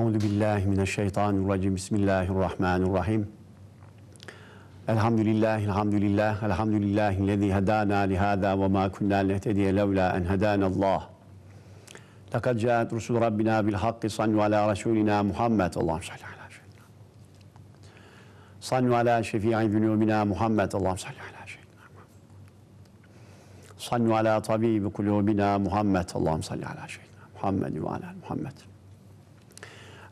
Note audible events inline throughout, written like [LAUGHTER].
Euzu billahi mineşşeytanirracim. Bismillahirrahmanirrahim. Elhamdülillah, elhamdülillah, elhamdülillah lezî hedâna lihâdâ ve mâ kunnâ lehtediye levlâ en hedâna Allah. Lekad câet rusul Rabbina bil hakkı sallu ala Resulina Muhammed. Allah'ım salli ala şeyhina. Sallu ala şefii zunubina Muhammed. Allah'ım salli ala şeyhina. Sallu ala tabibi kulubina Muhammed. Allah'ım salli ala şeyhina. Muhammed ve ala Muhammed.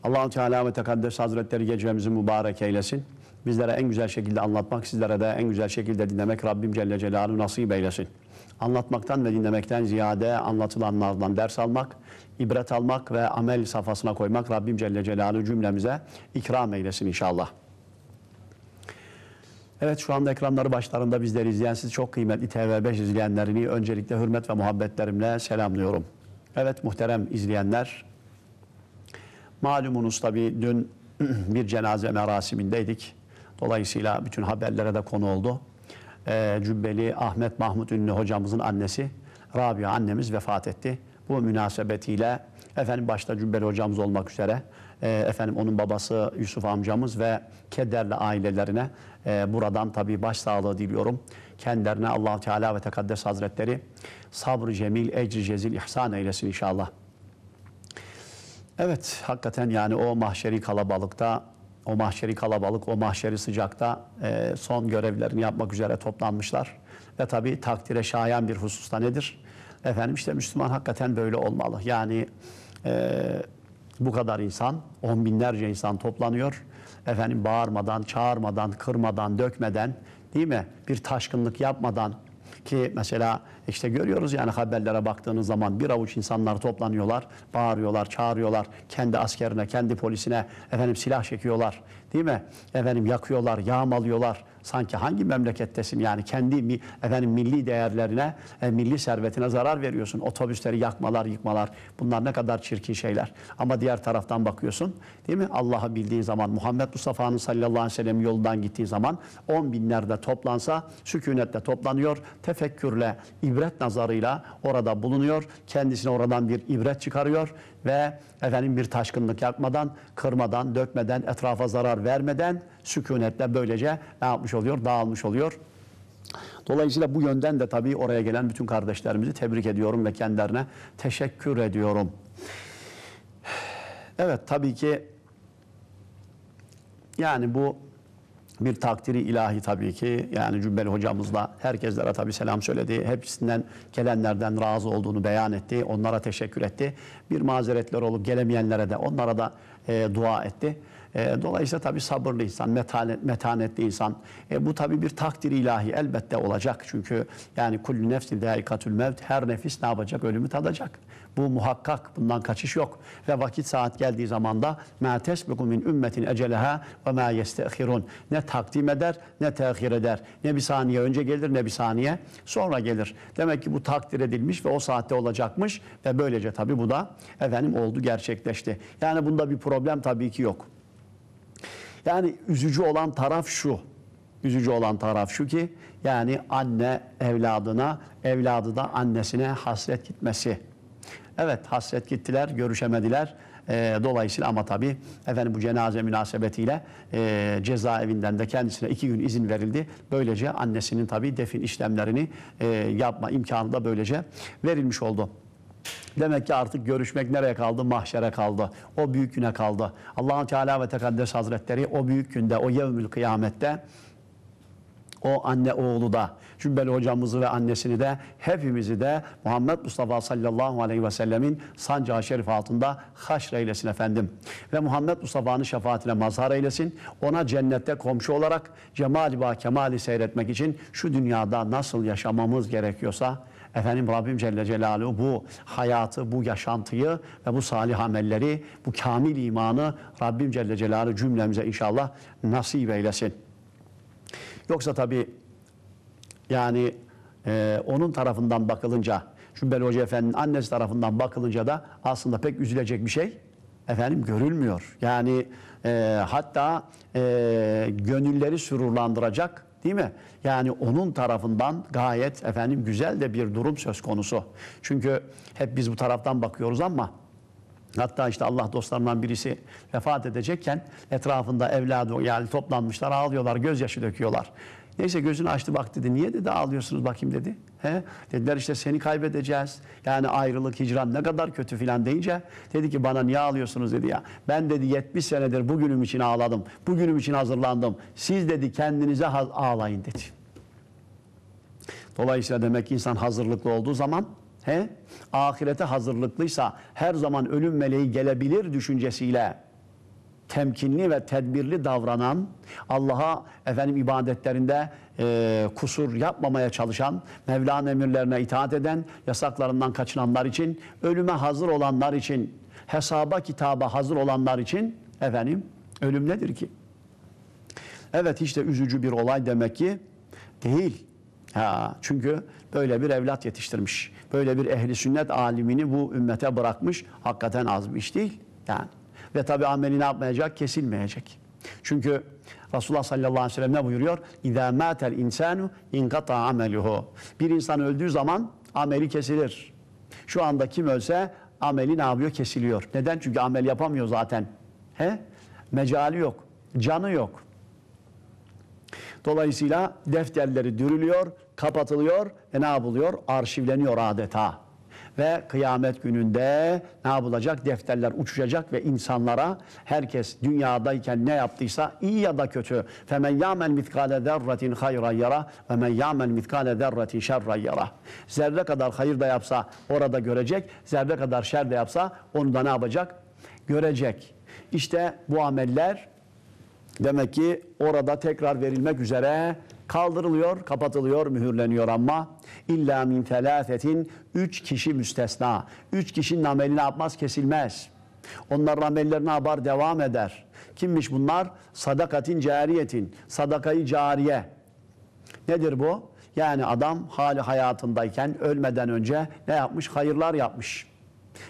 Allahu Teala ve Tekaddes Hazretleri gecemizi mübarek eylesin. Bizlere en güzel şekilde anlatmak, sizlere de en güzel şekilde dinlemek Rabbim Celle Celaluhu nasip eylesin. Anlatmaktan ve dinlemekten ziyade anlatılanlardan ders almak, ibret almak ve amel safhasına koymak Rabbim Celle Celaluhu cümlemize ikram eylesin inşallah. Evet şu anda ekranları başlarında bizleri izleyen siz çok kıymetli TV5 izleyenlerini öncelikle hürmet ve muhabbetlerimle selamlıyorum. Evet muhterem izleyenler, Malumunuz tabii dün [CLEARS THROAT] bir cenaze merasimindeydik. Dolayısıyla bütün haberlere de konu oldu. E, Cübbeli Ahmet Mahmut Ünlü hocamızın annesi Rabia annemiz vefat etti. Bu münasebetiyle efendim başta Cübbeli hocamız olmak üzere e, efendim onun babası Yusuf amcamız ve kederli ailelerine e, buradan tabii başsağlığı diliyorum. Kendilerine allah Teala ve Tekaddes Hazretleri sabr cemil, ecri cezil ihsan eylesin inşallah. Evet, hakikaten yani o mahşeri kalabalıkta, o mahşeri kalabalık, o mahşeri sıcakta e, son görevlerini yapmak üzere toplanmışlar. Ve tabii takdire şayan bir hususta nedir? Efendim işte Müslüman hakikaten böyle olmalı. Yani e, bu kadar insan, on binlerce insan toplanıyor. Efendim bağırmadan, çağırmadan, kırmadan, dökmeden değil mi? Bir taşkınlık yapmadan ki mesela işte görüyoruz yani haberlere baktığınız zaman bir avuç insanlar toplanıyorlar, bağırıyorlar, çağırıyorlar. Kendi askerine, kendi polisine efendim silah çekiyorlar değil mi? Efendim yakıyorlar, yağmalıyorlar. Sanki hangi memlekettesin yani kendi mi, efendim milli değerlerine, e, milli servetine zarar veriyorsun. Otobüsleri yakmalar, yıkmalar bunlar ne kadar çirkin şeyler. Ama diğer taraftan bakıyorsun değil mi? Allah'ı bildiğin zaman Muhammed Mustafa'nın sallallahu aleyhi ve sellem yoldan gittiği zaman on binlerde toplansa sükunetle toplanıyor. Tefekkürle, ibret nazarıyla orada bulunuyor. Kendisine oradan bir ibret çıkarıyor ve efendim bir taşkınlık yapmadan, kırmadan, dökmeden, etrafa zarar vermeden sükunetle böylece ne yapmış oluyor? Dağılmış oluyor. Dolayısıyla bu yönden de tabii oraya gelen bütün kardeşlerimizi tebrik ediyorum ve kendilerine teşekkür ediyorum. Evet tabii ki yani bu bir takdiri ilahi tabii ki. Yani Cübbeli hocamızla herkeslere tabii selam söyledi. Hepsinden gelenlerden razı olduğunu beyan etti. Onlara teşekkür etti. Bir mazeretler olup gelemeyenlere de onlara da e, dua etti. E, dolayısıyla tabii sabırlı insan, metanet, metanetli insan. E, bu tabii bir takdiri ilahi elbette olacak. Çünkü yani kullu nefsin daikatül mevt her nefis ne yapacak? Ölümü tadacak. Bu muhakkak bundan kaçış yok. Ve vakit saat geldiği zaman da مَا تَسْبِقُ مِنْ اُمَّتٍ اَجَلَهَا وَمَا يَسْتَخِرُونَ Ne takdim eder ne tehir eder. Ne bir saniye önce gelir ne bir saniye sonra gelir. Demek ki bu takdir edilmiş ve o saatte olacakmış ve böylece tabii bu da efendim oldu gerçekleşti. Yani bunda bir problem tabii ki yok. Yani üzücü olan taraf şu. Üzücü olan taraf şu ki yani anne evladına, evladı da annesine hasret gitmesi. Evet hasret gittiler, görüşemediler. E, dolayısıyla ama tabii efendim bu cenaze münasebetiyle e, cezaevinden de kendisine iki gün izin verildi. Böylece annesinin tabii defin işlemlerini e, yapma imkanı da böylece verilmiş oldu. Demek ki artık görüşmek nereye kaldı? Mahşere kaldı. O büyük güne kaldı. Allahu Teala ve Tekaddes Hazretleri o büyük günde, o yevmül kıyamette o anne oğlu da Cübbeli hocamızı ve annesini de hepimizi de Muhammed Mustafa sallallahu aleyhi ve sellemin sancağı şerif altında haşr eylesin efendim. Ve Muhammed Mustafa'nın şefaatine mazhar eylesin. Ona cennette komşu olarak cemali ba kemali seyretmek için şu dünyada nasıl yaşamamız gerekiyorsa Efendim Rabbim Celle Celaluhu bu hayatı, bu yaşantıyı ve bu salih amelleri, bu kamil imanı Rabbim Celle Celaluhu cümlemize inşallah nasip eylesin. Yoksa tabii yani e, onun tarafından bakılınca, Şümbeli Hoca Efendi'nin annesi tarafından bakılınca da aslında pek üzülecek bir şey efendim görülmüyor. Yani e, hatta e, gönülleri sürurlandıracak değil mi? Yani onun tarafından gayet efendim güzel de bir durum söz konusu. Çünkü hep biz bu taraftan bakıyoruz ama Hatta işte Allah dostlarından birisi vefat edecekken etrafında evladı yani toplanmışlar ağlıyorlar gözyaşı döküyorlar. Neyse gözünü açtı bak dedi. Niye dedi ağlıyorsunuz bakayım dedi. He? Dediler işte seni kaybedeceğiz. Yani ayrılık, hicran ne kadar kötü filan deyince dedi ki bana niye ağlıyorsunuz dedi ya. Ben dedi 70 senedir bugünüm için ağladım. Bugünüm için hazırlandım. Siz dedi kendinize ağlayın dedi. Dolayısıyla demek ki insan hazırlıklı olduğu zaman he, ahirete hazırlıklıysa her zaman ölüm meleği gelebilir düşüncesiyle temkinli ve tedbirli davranan, Allah'a efendim ibadetlerinde e, kusur yapmamaya çalışan, Mevla'nın emirlerine itaat eden, yasaklarından kaçınanlar için, ölüme hazır olanlar için, hesaba kitaba hazır olanlar için efendim ölüm nedir ki? Evet hiç de üzücü bir olay demek ki değil. Ha, çünkü böyle bir evlat yetiştirmiş. Böyle bir ehli sünnet alimini bu ümmete bırakmış. Hakikaten az bir iş değil. Yani ve tabi ameli ne yapmayacak? Kesilmeyecek. Çünkü Resulullah sallallahu aleyhi ve sellem ne buyuruyor? İzâ mâtel insânu inkata ameluhu. Bir insan öldüğü zaman ameli kesilir. Şu anda kim ölse ameli ne yapıyor? Kesiliyor. Neden? Çünkü amel yapamıyor zaten. He? Mecali yok. Canı yok. Dolayısıyla defterleri dürülüyor, kapatılıyor ve ne yapılıyor? Arşivleniyor adeta. Ve kıyamet gününde ne yapılacak? Defterler uçacak ve insanlara herkes dünyadayken ne yaptıysa iyi ya da kötü. Femen yamen mitkale zerratin hayran yara ve men yamen mitkale zerratin şerra yara. Zerre kadar hayır da yapsa orada görecek. Zerre kadar şer de yapsa onu da ne yapacak? Görecek. İşte bu ameller demek ki orada tekrar verilmek üzere kaldırılıyor, kapatılıyor, mühürleniyor ama illa min felafetin üç kişi müstesna. Üç kişinin ameli yapmaz? Kesilmez. Onların amellerine abar devam eder. Kimmiş bunlar? Sadakatin cariyetin. Sadakayı cariye. Nedir bu? Yani adam hali hayatındayken ölmeden önce ne yapmış? Hayırlar yapmış.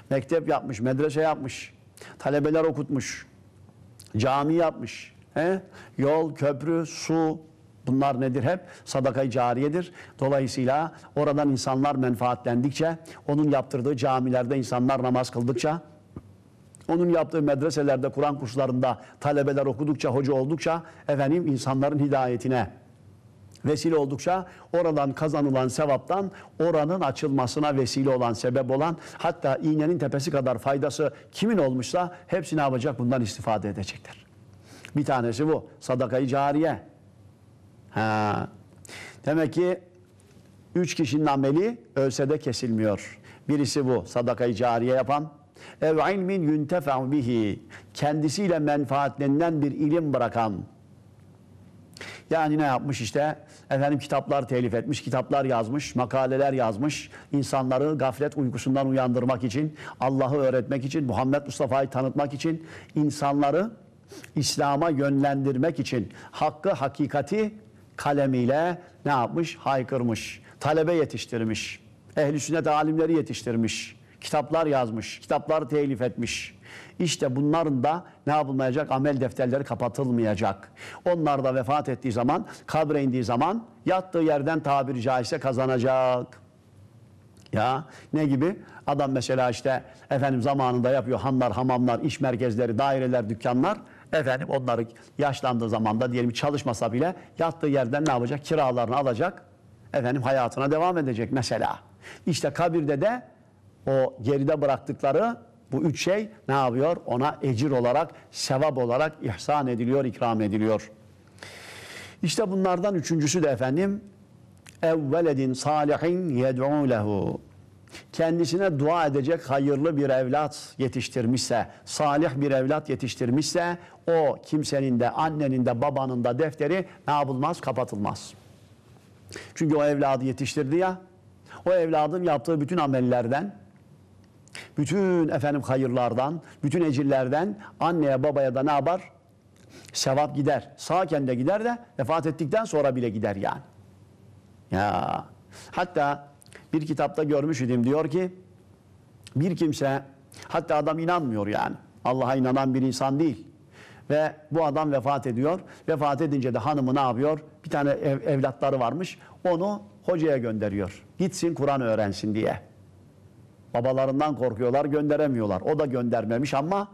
Mektep yapmış, medrese yapmış. Talebeler okutmuş. Cami yapmış. He? Yol, köprü, su, Bunlar nedir hep? Sadaka-i cariyedir. Dolayısıyla oradan insanlar menfaatlendikçe, onun yaptırdığı camilerde insanlar namaz kıldıkça, onun yaptığı medreselerde, Kur'an kurslarında talebeler okudukça, hoca oldukça efendim insanların hidayetine vesile oldukça oradan kazanılan sevaptan oranın açılmasına vesile olan, sebep olan hatta iğnenin tepesi kadar faydası kimin olmuşsa hepsini yapacak? Bundan istifade edecektir. Bir tanesi bu. Sadakayı cariye. Ha. Demek ki üç kişinin ameli ölse de kesilmiyor. Birisi bu sadakayı cariye yapan. Ev ilmin yüntefe'u bihi. Kendisiyle menfaatlenilen bir ilim bırakan. Yani ne yapmış işte? Efendim kitaplar telif etmiş, kitaplar yazmış, makaleler yazmış. İnsanları gaflet uykusundan uyandırmak için, Allah'ı öğretmek için, Muhammed Mustafa'yı tanıtmak için, insanları İslam'a yönlendirmek için hakkı, hakikati kalemiyle ne yapmış? Haykırmış. Talebe yetiştirmiş. Ehli sünnet alimleri yetiştirmiş. Kitaplar yazmış. Kitaplar telif etmiş. İşte bunların da ne yapılmayacak? Amel defterleri kapatılmayacak. Onlar da vefat ettiği zaman, kabre indiği zaman yattığı yerden tabiri caizse kazanacak. Ya ne gibi? Adam mesela işte efendim zamanında yapıyor hanlar, hamamlar, iş merkezleri, daireler, dükkanlar. Efendim onları yaşlandığı zaman da diyelim çalışmasa bile yattığı yerden ne yapacak? Kiralarını alacak. Efendim hayatına devam edecek mesela. İşte kabirde de o geride bıraktıkları bu üç şey ne yapıyor? Ona ecir olarak, sevap olarak ihsan ediliyor, ikram ediliyor. İşte bunlardan üçüncüsü de efendim evveledin salihin yed'u lehu kendisine dua edecek hayırlı bir evlat yetiştirmişse, salih bir evlat yetiştirmişse o kimsenin de annenin de babanın da defteri ne yapılmaz kapatılmaz. Çünkü o evladı yetiştirdi ya o evladın yaptığı bütün amellerden bütün efendim hayırlardan, bütün ecillerden anneye babaya da ne yapar? Sevap gider. Sağken de gider de vefat ettikten sonra bile gider yani. Ya hatta bir kitapta görmüş idim. Diyor ki bir kimse hatta adam inanmıyor yani. Allah'a inanan bir insan değil. Ve bu adam vefat ediyor. Vefat edince de hanımı ne yapıyor? Bir tane ev, evlatları varmış. Onu hocaya gönderiyor. Gitsin Kur'an öğrensin diye. Babalarından korkuyorlar gönderemiyorlar. O da göndermemiş ama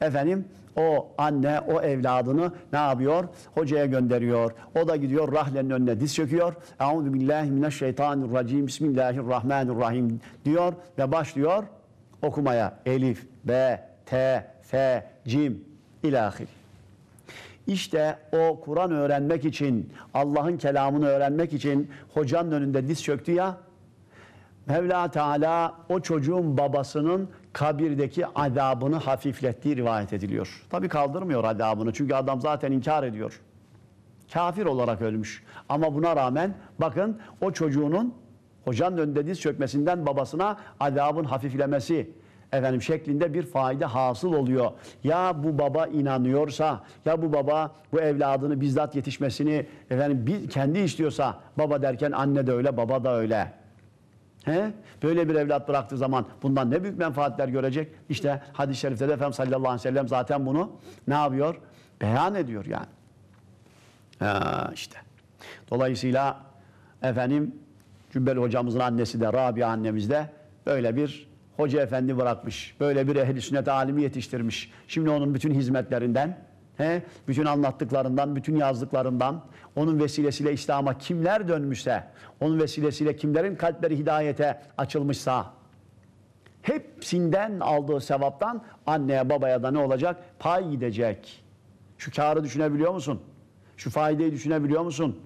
efendim o anne o evladını ne yapıyor? Hocaya gönderiyor. O da gidiyor rahlenin önüne diz çöküyor. Euzu billahi mineşşeytanirracim. Bismillahirrahmanirrahim diyor ve başlıyor okumaya. Elif, B, T, F, Cim ilahir. İşte o Kur'an öğrenmek için, Allah'ın kelamını öğrenmek için hocanın önünde diz çöktü ya, Mevla Teala o çocuğun babasının kabirdeki adabını hafiflettiği rivayet ediliyor. Tabi kaldırmıyor adabını çünkü adam zaten inkar ediyor. Kafir olarak ölmüş. Ama buna rağmen bakın o çocuğunun hocanın önünde diz çökmesinden babasına adabın hafiflemesi efendim şeklinde bir fayda hasıl oluyor. Ya bu baba inanıyorsa, ya bu baba bu evladını bizzat yetişmesini efendim kendi istiyorsa, baba derken anne de öyle, baba da öyle. He? Böyle bir evlat bıraktığı zaman bundan ne büyük menfaatler görecek. İşte hadis-i şerifte de Efendimiz sallallahu aleyhi ve sellem zaten bunu ne yapıyor? Beyan ediyor yani. Ha, işte. Dolayısıyla efendim Cübbeli hocamızın annesi de Rabia annemiz de böyle bir hoca efendi bırakmış. Böyle bir ehli sünnet alimi yetiştirmiş. Şimdi onun bütün hizmetlerinden He? Bütün anlattıklarından, bütün yazdıklarından onun vesilesiyle İslam'a kimler dönmüşse, onun vesilesiyle kimlerin kalpleri hidayete açılmışsa hepsinden aldığı sevaptan anneye babaya da ne olacak? Pay gidecek. Şu karı düşünebiliyor musun? Şu faydayı düşünebiliyor musun?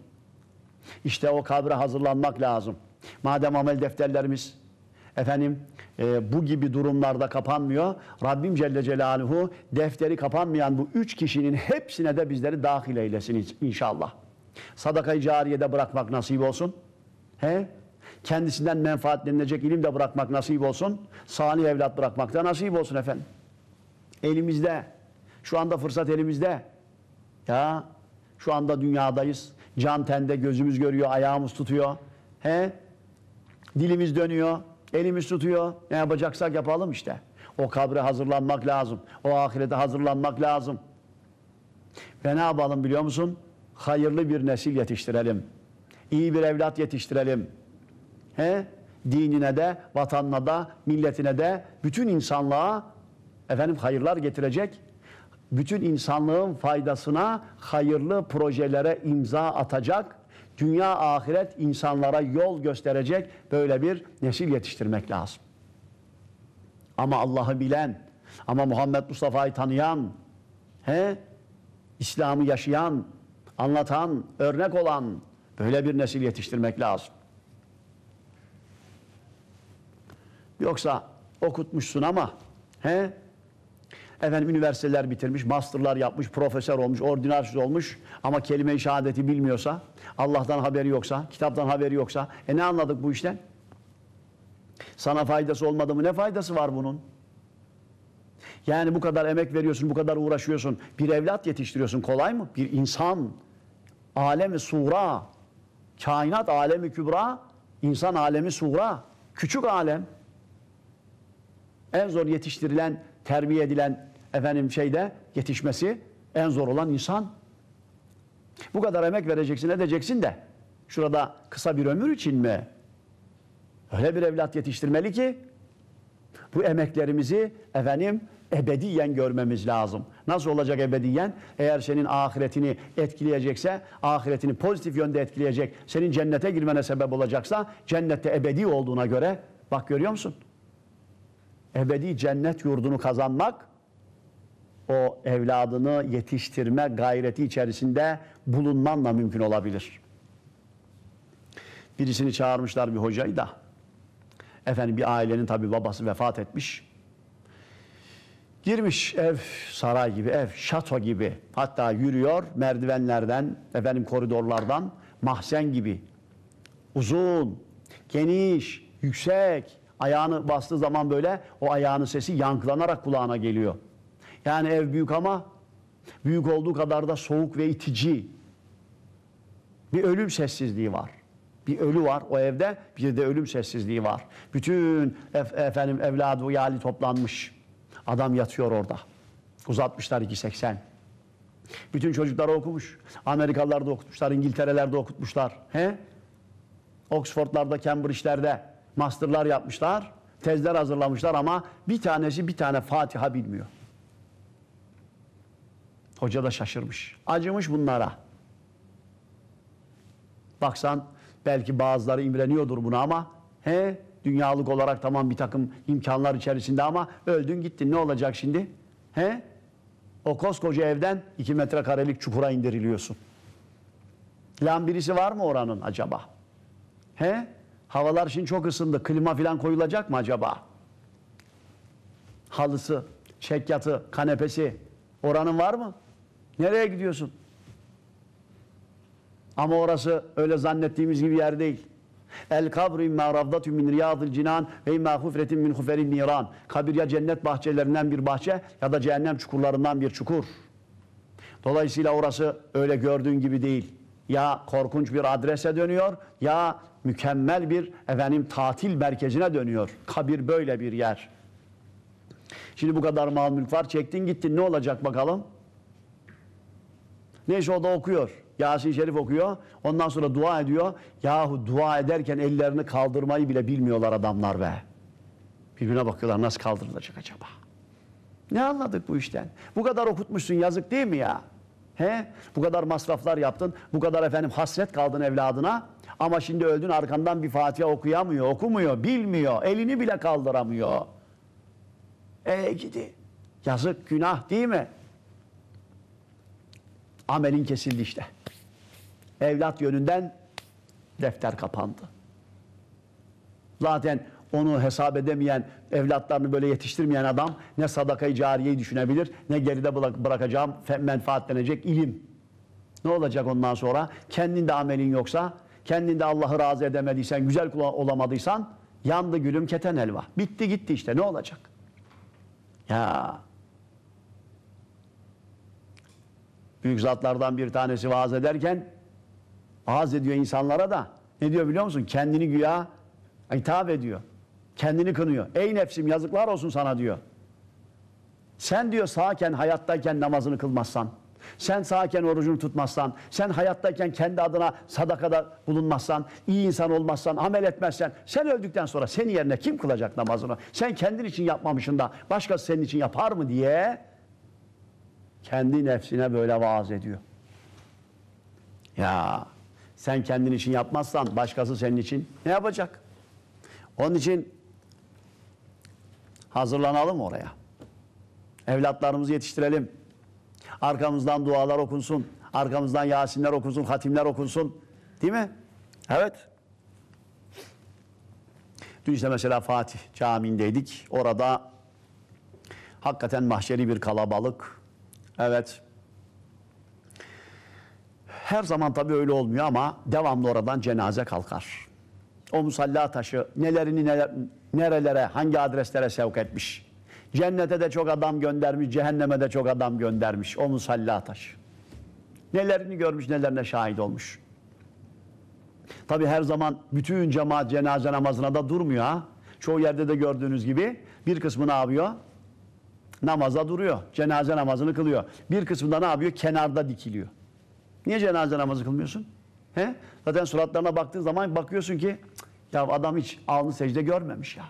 İşte o kabre hazırlanmak lazım. Madem amel defterlerimiz Efendim e, bu gibi durumlarda kapanmıyor. Rabbim Celle Celaluhu defteri kapanmayan bu üç kişinin hepsine de bizleri dahil eylesin inşallah. Sadakayı cariyede bırakmak nasip olsun. He? Kendisinden menfaatlenecek ilim de bırakmak nasip olsun. Salih evlat bırakmak da nasip olsun efendim. Elimizde. Şu anda fırsat elimizde. Ya şu anda dünyadayız. Can tende gözümüz görüyor, ayağımız tutuyor. He? Dilimiz dönüyor. Elimiz tutuyor. Ne yapacaksak yapalım işte. O kabre hazırlanmak lazım. O ahirete hazırlanmak lazım. Ve ne yapalım biliyor musun? Hayırlı bir nesil yetiştirelim. İyi bir evlat yetiştirelim. He? Dinine de, vatanına da, milletine de, bütün insanlığa efendim hayırlar getirecek. Bütün insanlığın faydasına hayırlı projelere imza atacak dünya ahiret insanlara yol gösterecek böyle bir nesil yetiştirmek lazım. Ama Allah'ı bilen, ama Muhammed Mustafa'yı tanıyan, he? İslam'ı yaşayan, anlatan, örnek olan böyle bir nesil yetiştirmek lazım. Yoksa okutmuşsun ama he? Efendim üniversiteler bitirmiş, masterlar yapmış, profesör olmuş, ordinarsız olmuş ama kelime-i şehadeti bilmiyorsa Allah'tan haberi yoksa, kitaptan haberi yoksa. E ne anladık bu işten? Sana faydası olmadı mı? Ne faydası var bunun? Yani bu kadar emek veriyorsun, bu kadar uğraşıyorsun. Bir evlat yetiştiriyorsun. Kolay mı? Bir insan. Alemi sura. Kainat alemi kübra. insan alemi sura. Küçük alem. En zor yetiştirilen, terbiye edilen efendim şeyde yetişmesi en zor olan insan. Bu kadar emek vereceksin edeceksin de şurada kısa bir ömür için mi? Öyle bir evlat yetiştirmeli ki bu emeklerimizi efendim ebediyen görmemiz lazım. Nasıl olacak ebediyen? Eğer senin ahiretini etkileyecekse, ahiretini pozitif yönde etkileyecek, senin cennete girmene sebep olacaksa, cennette ebedi olduğuna göre, bak görüyor musun? Ebedi cennet yurdunu kazanmak, o evladını yetiştirme gayreti içerisinde bulunmanla mümkün olabilir. Birisini çağırmışlar bir hocayı da. Efendim bir ailenin tabi babası vefat etmiş. Girmiş ev saray gibi, ev şato gibi. Hatta yürüyor merdivenlerden, efendim koridorlardan mahzen gibi. Uzun, geniş, yüksek. Ayağını bastığı zaman böyle o ayağının sesi yankılanarak kulağına geliyor. Yani ev büyük ama büyük olduğu kadar da soğuk ve itici. Bir ölüm sessizliği var. Bir ölü var o evde, bir de ölüm sessizliği var. Bütün ef efendim evladı yali toplanmış. Adam yatıyor orada. Uzatmışlar 280. Bütün çocuklar okumuş. Amerikalılar da okutmuşlar, İngiltereler de okutmuşlar. He? Oxford'larda, Cambridge'lerde masterlar yapmışlar. Tezler hazırlamışlar ama bir tanesi bir tane Fatiha bilmiyor. Hoca da şaşırmış. Acımış bunlara. Baksan belki bazıları imreniyordur buna ama he dünyalık olarak tamam bir takım imkanlar içerisinde ama öldün gittin ne olacak şimdi? He? O koskoca evden iki metrekarelik çukura indiriliyorsun. Lan birisi var mı oranın acaba? He? Havalar şimdi çok ısındı. Klima falan koyulacak mı acaba? Halısı, çekyatı, kanepesi oranın var mı? Nereye gidiyorsun? Ama orası öyle zannettiğimiz gibi yer değil. El kabru imma ravdatü min riyadil cinan ve imma hufretin min huferin niran. Kabir ya cennet bahçelerinden bir bahçe ya da cehennem çukurlarından bir çukur. Dolayısıyla orası öyle gördüğün gibi değil. Ya korkunç bir adrese dönüyor ya mükemmel bir efendim tatil merkezine dönüyor. Kabir böyle bir yer. Şimdi bu kadar mal mülk var çektin gittin ne olacak bakalım? Neyse o da okuyor. Yasin Şerif okuyor. Ondan sonra dua ediyor. Yahu dua ederken ellerini kaldırmayı bile bilmiyorlar adamlar be. Birbirine bakıyorlar nasıl kaldırılacak acaba? Ne anladık bu işten? Bu kadar okutmuşsun yazık değil mi ya? He? Bu kadar masraflar yaptın. Bu kadar efendim hasret kaldın evladına. Ama şimdi öldün arkandan bir Fatiha okuyamıyor, okumuyor, bilmiyor. Elini bile kaldıramıyor. E gidi. Yazık, günah değil mi? amelin kesildi işte. Evlat yönünden defter kapandı. Zaten onu hesap edemeyen, evlatlarını böyle yetiştirmeyen adam ne sadakayı cariyeyi düşünebilir, ne geride bırakacağım menfaatlenecek ilim. Ne olacak ondan sonra? Kendinde amelin yoksa, kendinde Allah'ı razı edemediysen, güzel kula olamadıysan yandı gülüm keten elva. Bitti gitti işte ne olacak? Ya büyük zatlardan bir tanesi vaaz ederken vaaz ediyor insanlara da ne diyor biliyor musun? Kendini güya hitap ediyor. Kendini kınıyor. Ey nefsim yazıklar olsun sana diyor. Sen diyor sağken hayattayken namazını kılmazsan, sen sağken orucunu tutmazsan, sen hayattayken kendi adına sadakada bulunmazsan, iyi insan olmazsan, amel etmezsen, sen öldükten sonra senin yerine kim kılacak namazını? Sen kendin için yapmamışsın da başkası senin için yapar mı diye kendi nefsine böyle vaaz ediyor. Ya sen kendin için yapmazsan başkası senin için ne yapacak? Onun için hazırlanalım oraya. Evlatlarımızı yetiştirelim. Arkamızdan dualar okunsun. Arkamızdan Yasinler okunsun, hatimler okunsun. Değil mi? Evet. Dün işte mesela Fatih Camii'ndeydik. Orada hakikaten mahşeri bir kalabalık. Evet. Her zaman tabii öyle olmuyor ama devamlı oradan cenaze kalkar. O musalla taşı nelerini neler, nerelere, hangi adreslere sevk etmiş. Cennete de çok adam göndermiş, cehenneme de çok adam göndermiş o musalla taşı. Nelerini görmüş, nelerine şahit olmuş. Tabii her zaman bütün cemaat cenaze namazına da durmuyor ha. Çoğu yerde de gördüğünüz gibi bir kısmını abiyor namaza duruyor. Cenaze namazını kılıyor. Bir kısmı da ne yapıyor? Kenarda dikiliyor. Niye cenaze namazı kılmıyorsun? He? Zaten suratlarına baktığın zaman bakıyorsun ki ya adam hiç alnı secde görmemiş ya.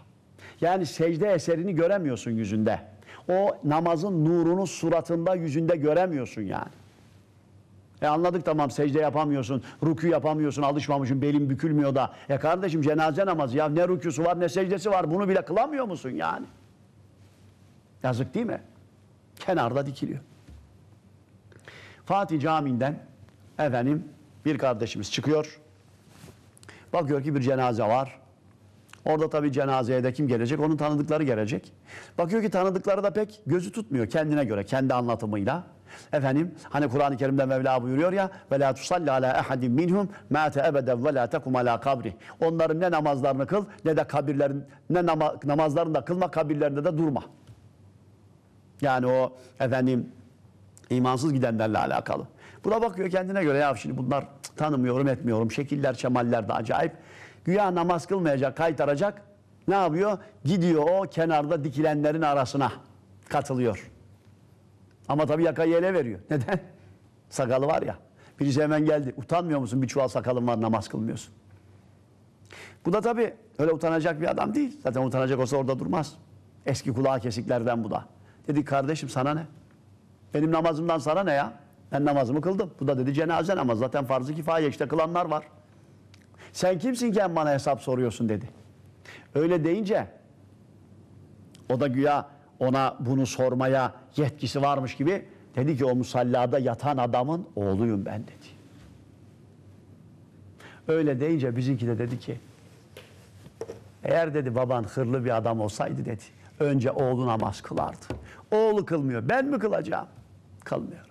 Yani secde eserini göremiyorsun yüzünde. O namazın nurunu suratında yüzünde göremiyorsun yani. E anladık tamam secde yapamıyorsun, rükü yapamıyorsun, alışmamışsın, belin bükülmüyor da. Ya e kardeşim cenaze namazı ya ne rüküsü var ne secdesi var bunu bile kılamıyor musun yani? Yazık değil mi? Kenarda dikiliyor. Fatih Camii'nden efendim bir kardeşimiz çıkıyor. Bakıyor ki bir cenaze var. Orada tabii cenazeye de kim gelecek? Onun tanıdıkları gelecek. Bakıyor ki tanıdıkları da pek gözü tutmuyor kendine göre, kendi anlatımıyla. Efendim hani Kur'an-ı Kerim'de Mevla buyuruyor ya ve la tusalli ala ehadin minhum mate ebeden ve la tekum ala kabri. Onların ne namazlarını kıl ne de kabirlerin ne namazlarını da kılma kabirlerinde de durma. Yani o efendim imansız gidenlerle alakalı. Bu da bakıyor kendine göre ya şimdi bunlar tanımıyorum etmiyorum. Şekiller şemaller de acayip. Güya namaz kılmayacak kaytaracak. Ne yapıyor? Gidiyor o kenarda dikilenlerin arasına katılıyor. Ama tabii yakayı ele veriyor. [LAUGHS] Neden? Sakalı var ya. Birisi hemen geldi. Utanmıyor musun bir çuval sakalın var namaz kılmıyorsun. Bu da tabii öyle utanacak bir adam değil. Zaten utanacak olsa orada durmaz. Eski kulağı kesiklerden bu da. Dedi kardeşim sana ne? Benim namazımdan sana ne ya? Ben namazımı kıldım. Bu da dedi cenaze namaz. Zaten farz-ı kifaye işte kılanlar var. Sen kimsin ki bana hesap soruyorsun dedi. Öyle deyince o da güya ona bunu sormaya yetkisi varmış gibi dedi ki o musallada yatan adamın oğluyum ben dedi. Öyle deyince bizimki de dedi ki eğer dedi baban hırlı bir adam olsaydı dedi önce oğlu namaz kılardı. Oğlu kılmıyor. Ben mi kılacağım? Kalmıyorum.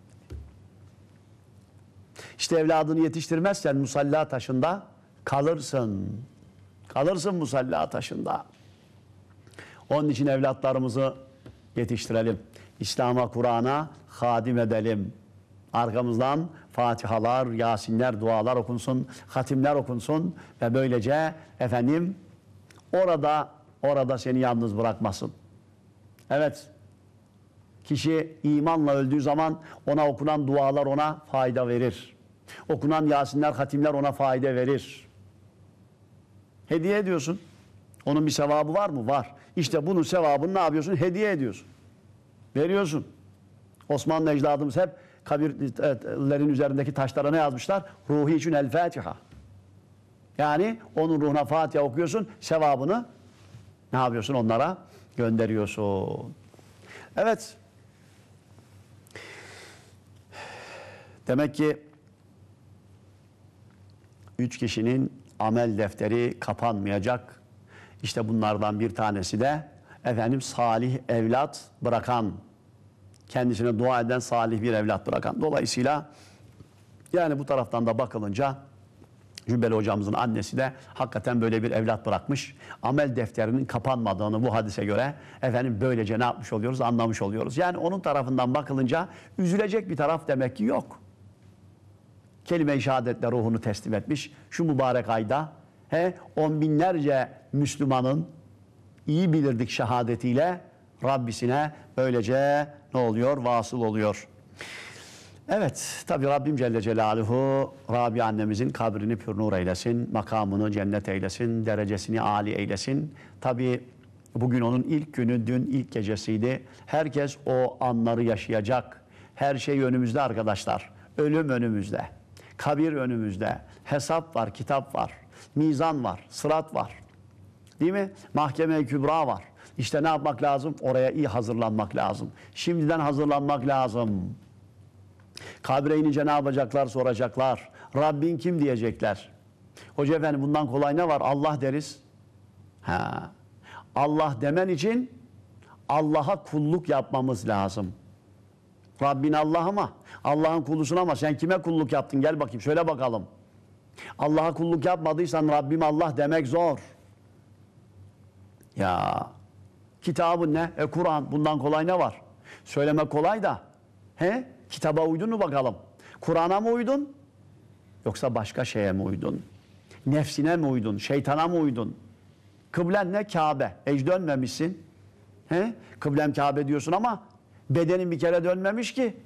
İşte evladını yetiştirmezsen musalla taşında kalırsın. Kalırsın musalla taşında. Onun için evlatlarımızı yetiştirelim. İslam'a, Kur'an'a hadim edelim. Arkamızdan Fatihalar, Yasinler, dualar okunsun, hatimler okunsun ve böylece efendim orada orada seni yalnız bırakmasın. Evet. Kişi imanla öldüğü zaman ona okunan dualar ona fayda verir. Okunan Yasinler, hatimler ona fayda verir. Hediye ediyorsun. Onun bir sevabı var mı? Var. İşte bunun sevabını ne yapıyorsun? Hediye ediyorsun. Veriyorsun. Osmanlı ecdadımız hep kabirlerin üzerindeki taşlara ne yazmışlar? Ruhi için el Fatiha. Yani onun ruhuna Fatiha okuyorsun, sevabını ne yapıyorsun onlara? Gönderiyorsun. Evet, Demek ki üç kişinin amel defteri kapanmayacak. İşte bunlardan bir tanesi de efendim salih evlat bırakan, kendisine dua eden salih bir evlat bırakan. Dolayısıyla yani bu taraftan da bakılınca Cübbeli hocamızın annesi de hakikaten böyle bir evlat bırakmış. Amel defterinin kapanmadığını bu hadise göre efendim böylece ne yapmış oluyoruz anlamış oluyoruz. Yani onun tarafından bakılınca üzülecek bir taraf demek ki yok kelime-i şehadetle ruhunu teslim etmiş. Şu mübarek ayda he, on binlerce Müslümanın iyi bilirdik şehadetiyle Rabbisine böylece ne oluyor? Vasıl oluyor. Evet, tabi Rabbim Celle Celaluhu Rabi annemizin kabrini pür nur eylesin, makamını cennet eylesin, derecesini âli eylesin. Tabi bugün onun ilk günü, dün ilk gecesiydi. Herkes o anları yaşayacak. Her şey önümüzde arkadaşlar. Ölüm önümüzde. Kabir önümüzde. Hesap var, kitap var. Mizan var, sırat var. Değil mi? Mahkeme-i Kübra var. İşte ne yapmak lazım? Oraya iyi hazırlanmak lazım. Şimdiden hazırlanmak lazım. Kabire inince ne yapacaklar soracaklar. Rabbin kim diyecekler. Hoca efendi bundan kolay ne var? Allah deriz. Ha. Allah demen için Allah'a kulluk yapmamız lazım. Rabbin Allah'ıma, Allah'ın kulusuna mı? sen kime kulluk yaptın gel bakayım şöyle bakalım. Allah'a kulluk yapmadıysan Rabbim Allah demek zor. Ya kitabı ne? E Kur'an bundan kolay ne var? Söylemek kolay da. He? Kitaba uydun mu bakalım? Kur'an'a mı uydun? Yoksa başka şeye mi uydun? Nefsine mi uydun? Şeytana mı uydun? Kıblen ne? Kabe. Ec dönmemişsin. He? Kıblem Kabe diyorsun ama Bedenin bir kere dönmemiş ki.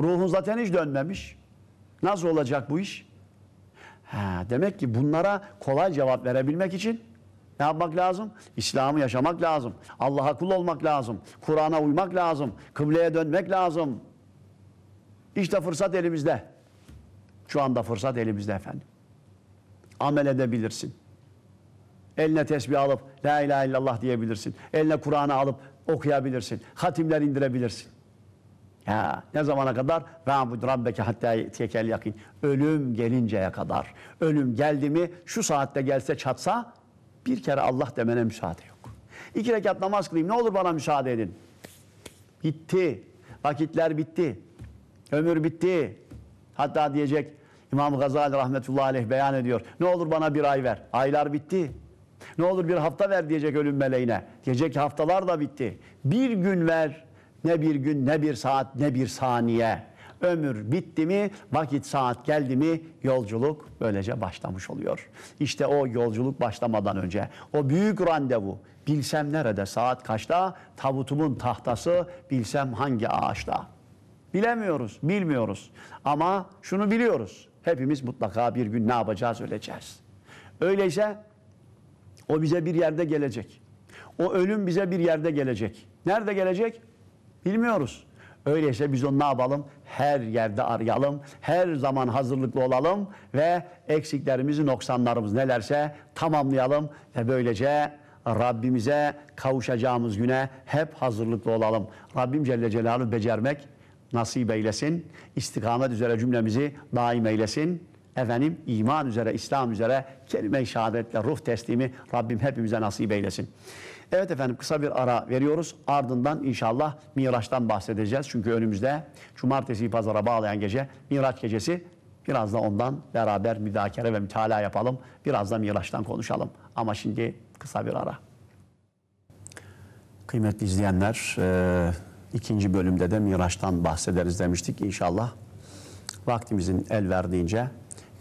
Ruhun zaten hiç dönmemiş. Nasıl olacak bu iş? Ha, demek ki bunlara kolay cevap verebilmek için ne yapmak lazım? İslam'ı yaşamak lazım. Allah'a kul olmak lazım. Kur'an'a uymak lazım. Kıbleye dönmek lazım. İşte fırsat elimizde. Şu anda fırsat elimizde efendim. Amel edebilirsin. Eline tesbih alıp la ilahe illallah diyebilirsin. Eline Kur'an'ı alıp okuyabilirsin. Hatimler indirebilirsin. Ya ne zamana kadar? Rabud rabbeke hatta tekel yakın. Ölüm gelinceye kadar. Ölüm geldi mi şu saatte gelse çatsa bir kere Allah demene müsaade yok. İki rekat namaz kılayım ne olur bana müsaade edin. Bitti. Vakitler bitti. Ömür bitti. Hatta diyecek İmam Gazali rahmetullahi aleyh beyan ediyor. Ne olur bana bir ay ver. Aylar bitti. Ne olur bir hafta ver diyecek ölüm meleğine. Diyecek ki haftalar da bitti. Bir gün ver. Ne bir gün, ne bir saat, ne bir saniye. Ömür bitti mi, vakit saat geldi mi yolculuk böylece başlamış oluyor. İşte o yolculuk başlamadan önce o büyük randevu bilsem nerede saat kaçta tabutumun tahtası bilsem hangi ağaçta. Bilemiyoruz, bilmiyoruz ama şunu biliyoruz. Hepimiz mutlaka bir gün ne yapacağız öleceğiz. Öyleyse o bize bir yerde gelecek. O ölüm bize bir yerde gelecek. Nerede gelecek? Bilmiyoruz. Öyleyse biz onu ne yapalım? Her yerde arayalım, her zaman hazırlıklı olalım ve eksiklerimizi, noksanlarımız nelerse tamamlayalım ve böylece Rabbimize kavuşacağımız güne hep hazırlıklı olalım. Rabbim Celle Celaluhu becermek nasip eylesin. İstikamet üzere cümlemizi daim eylesin efendim iman üzere, İslam üzere kelime-i şehadetle ruh teslimi Rabbim hepimize nasip eylesin. Evet efendim kısa bir ara veriyoruz. Ardından inşallah Miraç'tan bahsedeceğiz. Çünkü önümüzde cumartesi pazara bağlayan gece Miraç gecesi. Biraz da ondan beraber müdakere ve mütala yapalım. Biraz da Miraç'tan konuşalım. Ama şimdi kısa bir ara. Kıymetli izleyenler, e, ikinci bölümde de Miraç'tan bahsederiz demiştik. İnşallah vaktimizin el verdiğince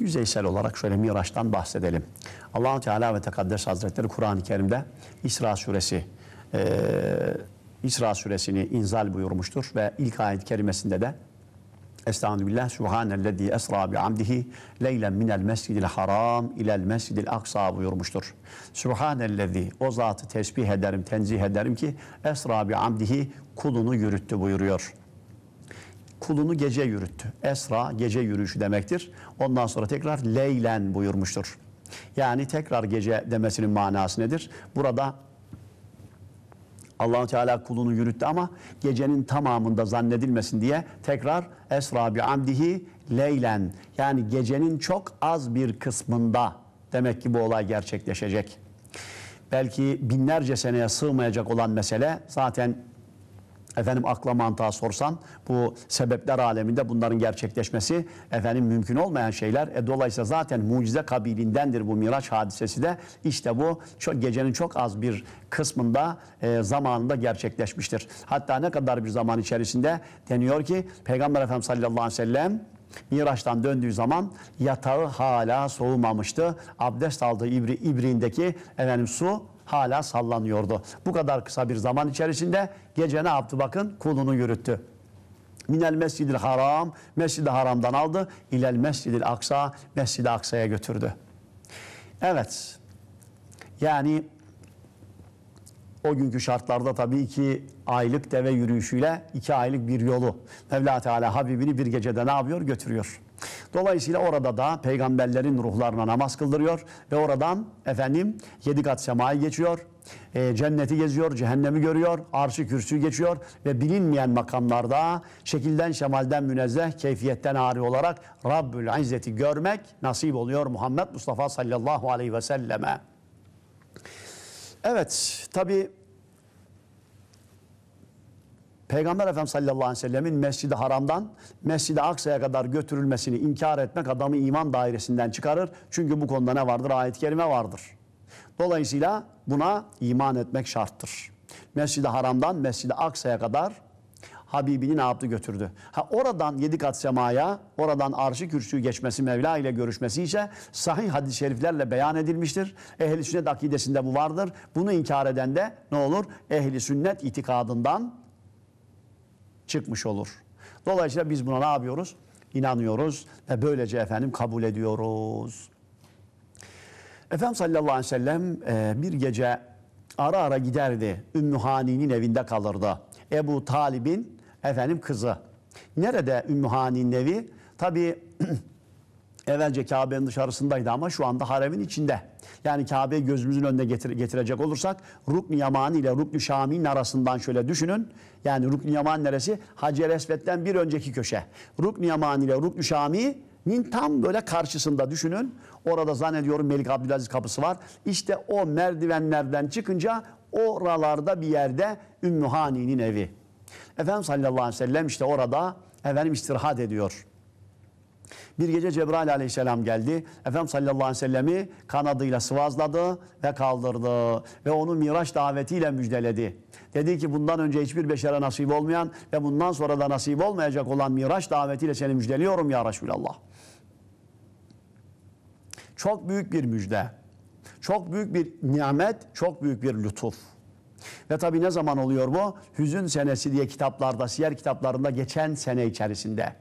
yüzeysel olarak şöyle Miraç'tan bahsedelim. allah Teala ve Tekaddes Hazretleri Kur'an-ı Kerim'de İsra Suresi e, İsra Suresini inzal buyurmuştur ve ilk ayet kerimesinde de Estağfirullah billah subhanellezî esra bi amdihi leylen minel mescidil haram ilel mescidil aksa buyurmuştur. Subhanellezî o zatı tesbih ederim, tenzih ederim ki esra bi amdihi kulunu yürüttü buyuruyor kulunu gece yürüttü. Esra gece yürüyüşü demektir. Ondan sonra tekrar leylen buyurmuştur. Yani tekrar gece demesinin manası nedir? Burada Allahu Teala kulunu yürüttü ama gecenin tamamında zannedilmesin diye tekrar esra bi amdihi leylen yani gecenin çok az bir kısmında demek ki bu olay gerçekleşecek. Belki binlerce seneye sığmayacak olan mesele zaten efendim akla mantığa sorsan bu sebepler aleminde bunların gerçekleşmesi efendim mümkün olmayan şeyler. E, dolayısıyla zaten mucize kabilindendir bu Miraç hadisesi de işte bu çok, gecenin çok az bir kısmında e, zamanında gerçekleşmiştir. Hatta ne kadar bir zaman içerisinde deniyor ki Peygamber Efendimiz sallallahu aleyhi ve sellem Miraç'tan döndüğü zaman yatağı hala soğumamıştı. Abdest aldığı ibri, ibriğindeki efendim, su hala sallanıyordu. Bu kadar kısa bir zaman içerisinde gece ne yaptı bakın kulunu yürüttü. Minel mescidil haram, mescid haramdan aldı. İlel mescidil aksa, mescid aksaya götürdü. Evet, yani o günkü şartlarda tabii ki aylık deve yürüyüşüyle iki aylık bir yolu Mevla Teala Habibini bir gecede ne yapıyor? Götürüyor. Dolayısıyla orada da peygamberlerin ruhlarına namaz kıldırıyor ve oradan efendim yedi kat semayı geçiyor. E, cenneti geziyor, cehennemi görüyor, arşı kürsü geçiyor ve bilinmeyen makamlarda şekilden şemalden münezzeh, keyfiyetten ari olarak Rabbül İzzet'i görmek nasip oluyor Muhammed Mustafa sallallahu aleyhi ve selleme. Evet, tabi Peygamber Efendimiz sallallahu aleyhi ve sellemin Mescid-i Haram'dan Mescid-i Aksa'ya kadar götürülmesini inkar etmek adamı iman dairesinden çıkarır. Çünkü bu konuda ne vardır? Ayet-i kerime vardır. Dolayısıyla buna iman etmek şarttır. Mescid-i Haram'dan Mescid-i Aksa'ya kadar Habibini ne yaptı götürdü. Ha, oradan yedi kat semaya, oradan arşı kürsüyü geçmesi, Mevla ile görüşmesi ise sahih hadis-i şeriflerle beyan edilmiştir. Ehli sünnet akidesinde bu vardır. Bunu inkar eden de ne olur? Ehli sünnet itikadından çıkmış olur. Dolayısıyla biz buna ne yapıyoruz? İnanıyoruz ve böylece efendim kabul ediyoruz. Efendim sallallahu aleyhi ve sellem e, bir gece ara ara giderdi. Ümmü Hani'nin evinde kalırdı. Ebu Talib'in efendim kızı. Nerede Ümmü Hani'nin evi? Tabi [CLEARS THROAT] evvelce Kabe'nin dışarısındaydı ama şu anda haremin içinde. Yani Kabe'yi gözümüzün önünde getir getirecek olursak rukn yaman ile Rukn-i Şami'nin arasından şöyle düşünün. Yani rukn Yaman neresi? Hacer Esvet'ten bir önceki köşe. rukn yaman ile rukn şami'nin tam böyle karşısında düşünün. Orada zannediyorum Melik Abdülaziz kapısı var. İşte o merdivenlerden çıkınca oralarda bir yerde Ümmü evi. Efendim sallallahu aleyhi ve sellem işte orada efendim istirahat ediyor. Bir gece Cebrail aleyhisselam geldi. Efendim sallallahu aleyhi ve sellemi kanadıyla sıvazladı ve kaldırdı. Ve onu miraç davetiyle müjdeledi. Dedi ki bundan önce hiçbir beşere nasip olmayan ve bundan sonra da nasip olmayacak olan miraç davetiyle seni müjdeliyorum ya Resulallah. Çok büyük bir müjde. Çok büyük bir nimet, çok büyük bir lütuf. Ve tabi ne zaman oluyor bu? Hüzün senesi diye kitaplarda, siyer kitaplarında geçen sene içerisinde.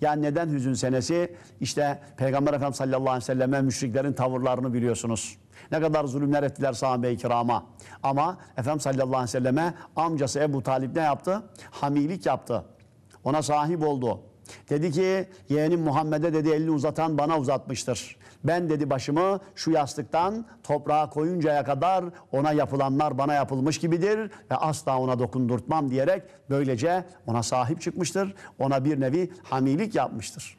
Yani neden hüzün senesi? İşte Peygamber Efendimiz sallallahu aleyhi ve selleme müşriklerin tavırlarını biliyorsunuz. Ne kadar zulümler ettiler sahabe-i kirama. Ama Efendimiz sallallahu aleyhi ve selleme amcası Ebu Talip ne yaptı? Hamilik yaptı. Ona sahip oldu. Dedi ki yeğenim Muhammed'e dedi elini uzatan bana uzatmıştır. Ben dedi başımı şu yastıktan toprağa koyuncaya kadar ona yapılanlar bana yapılmış gibidir ve asla ona dokundurtmam diyerek böylece ona sahip çıkmıştır. Ona bir nevi hamilik yapmıştır.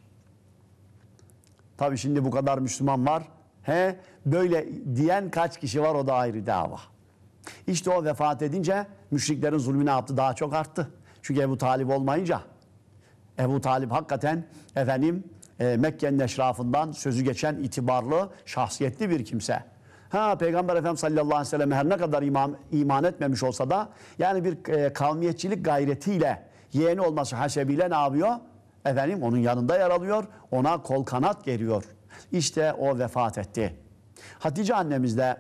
Tabi şimdi bu kadar Müslüman var. He, böyle diyen kaç kişi var o da ayrı dava. İşte o vefat edince müşriklerin zulmüne yaptı daha çok arttı. Çünkü Ebu Talip olmayınca Ebu Talip hakikaten efendim e, Mekke'nin eşrafından sözü geçen itibarlı, şahsiyetli bir kimse. Ha Peygamber Efendimiz sallallahu aleyhi ve sellem her ne kadar iman, iman etmemiş olsa da yani bir e, kavmiyetçilik gayretiyle yeğeni olması hasebiyle ne yapıyor? Efendim onun yanında yer alıyor, ona kol kanat geriyor. İşte o vefat etti. Hatice annemiz de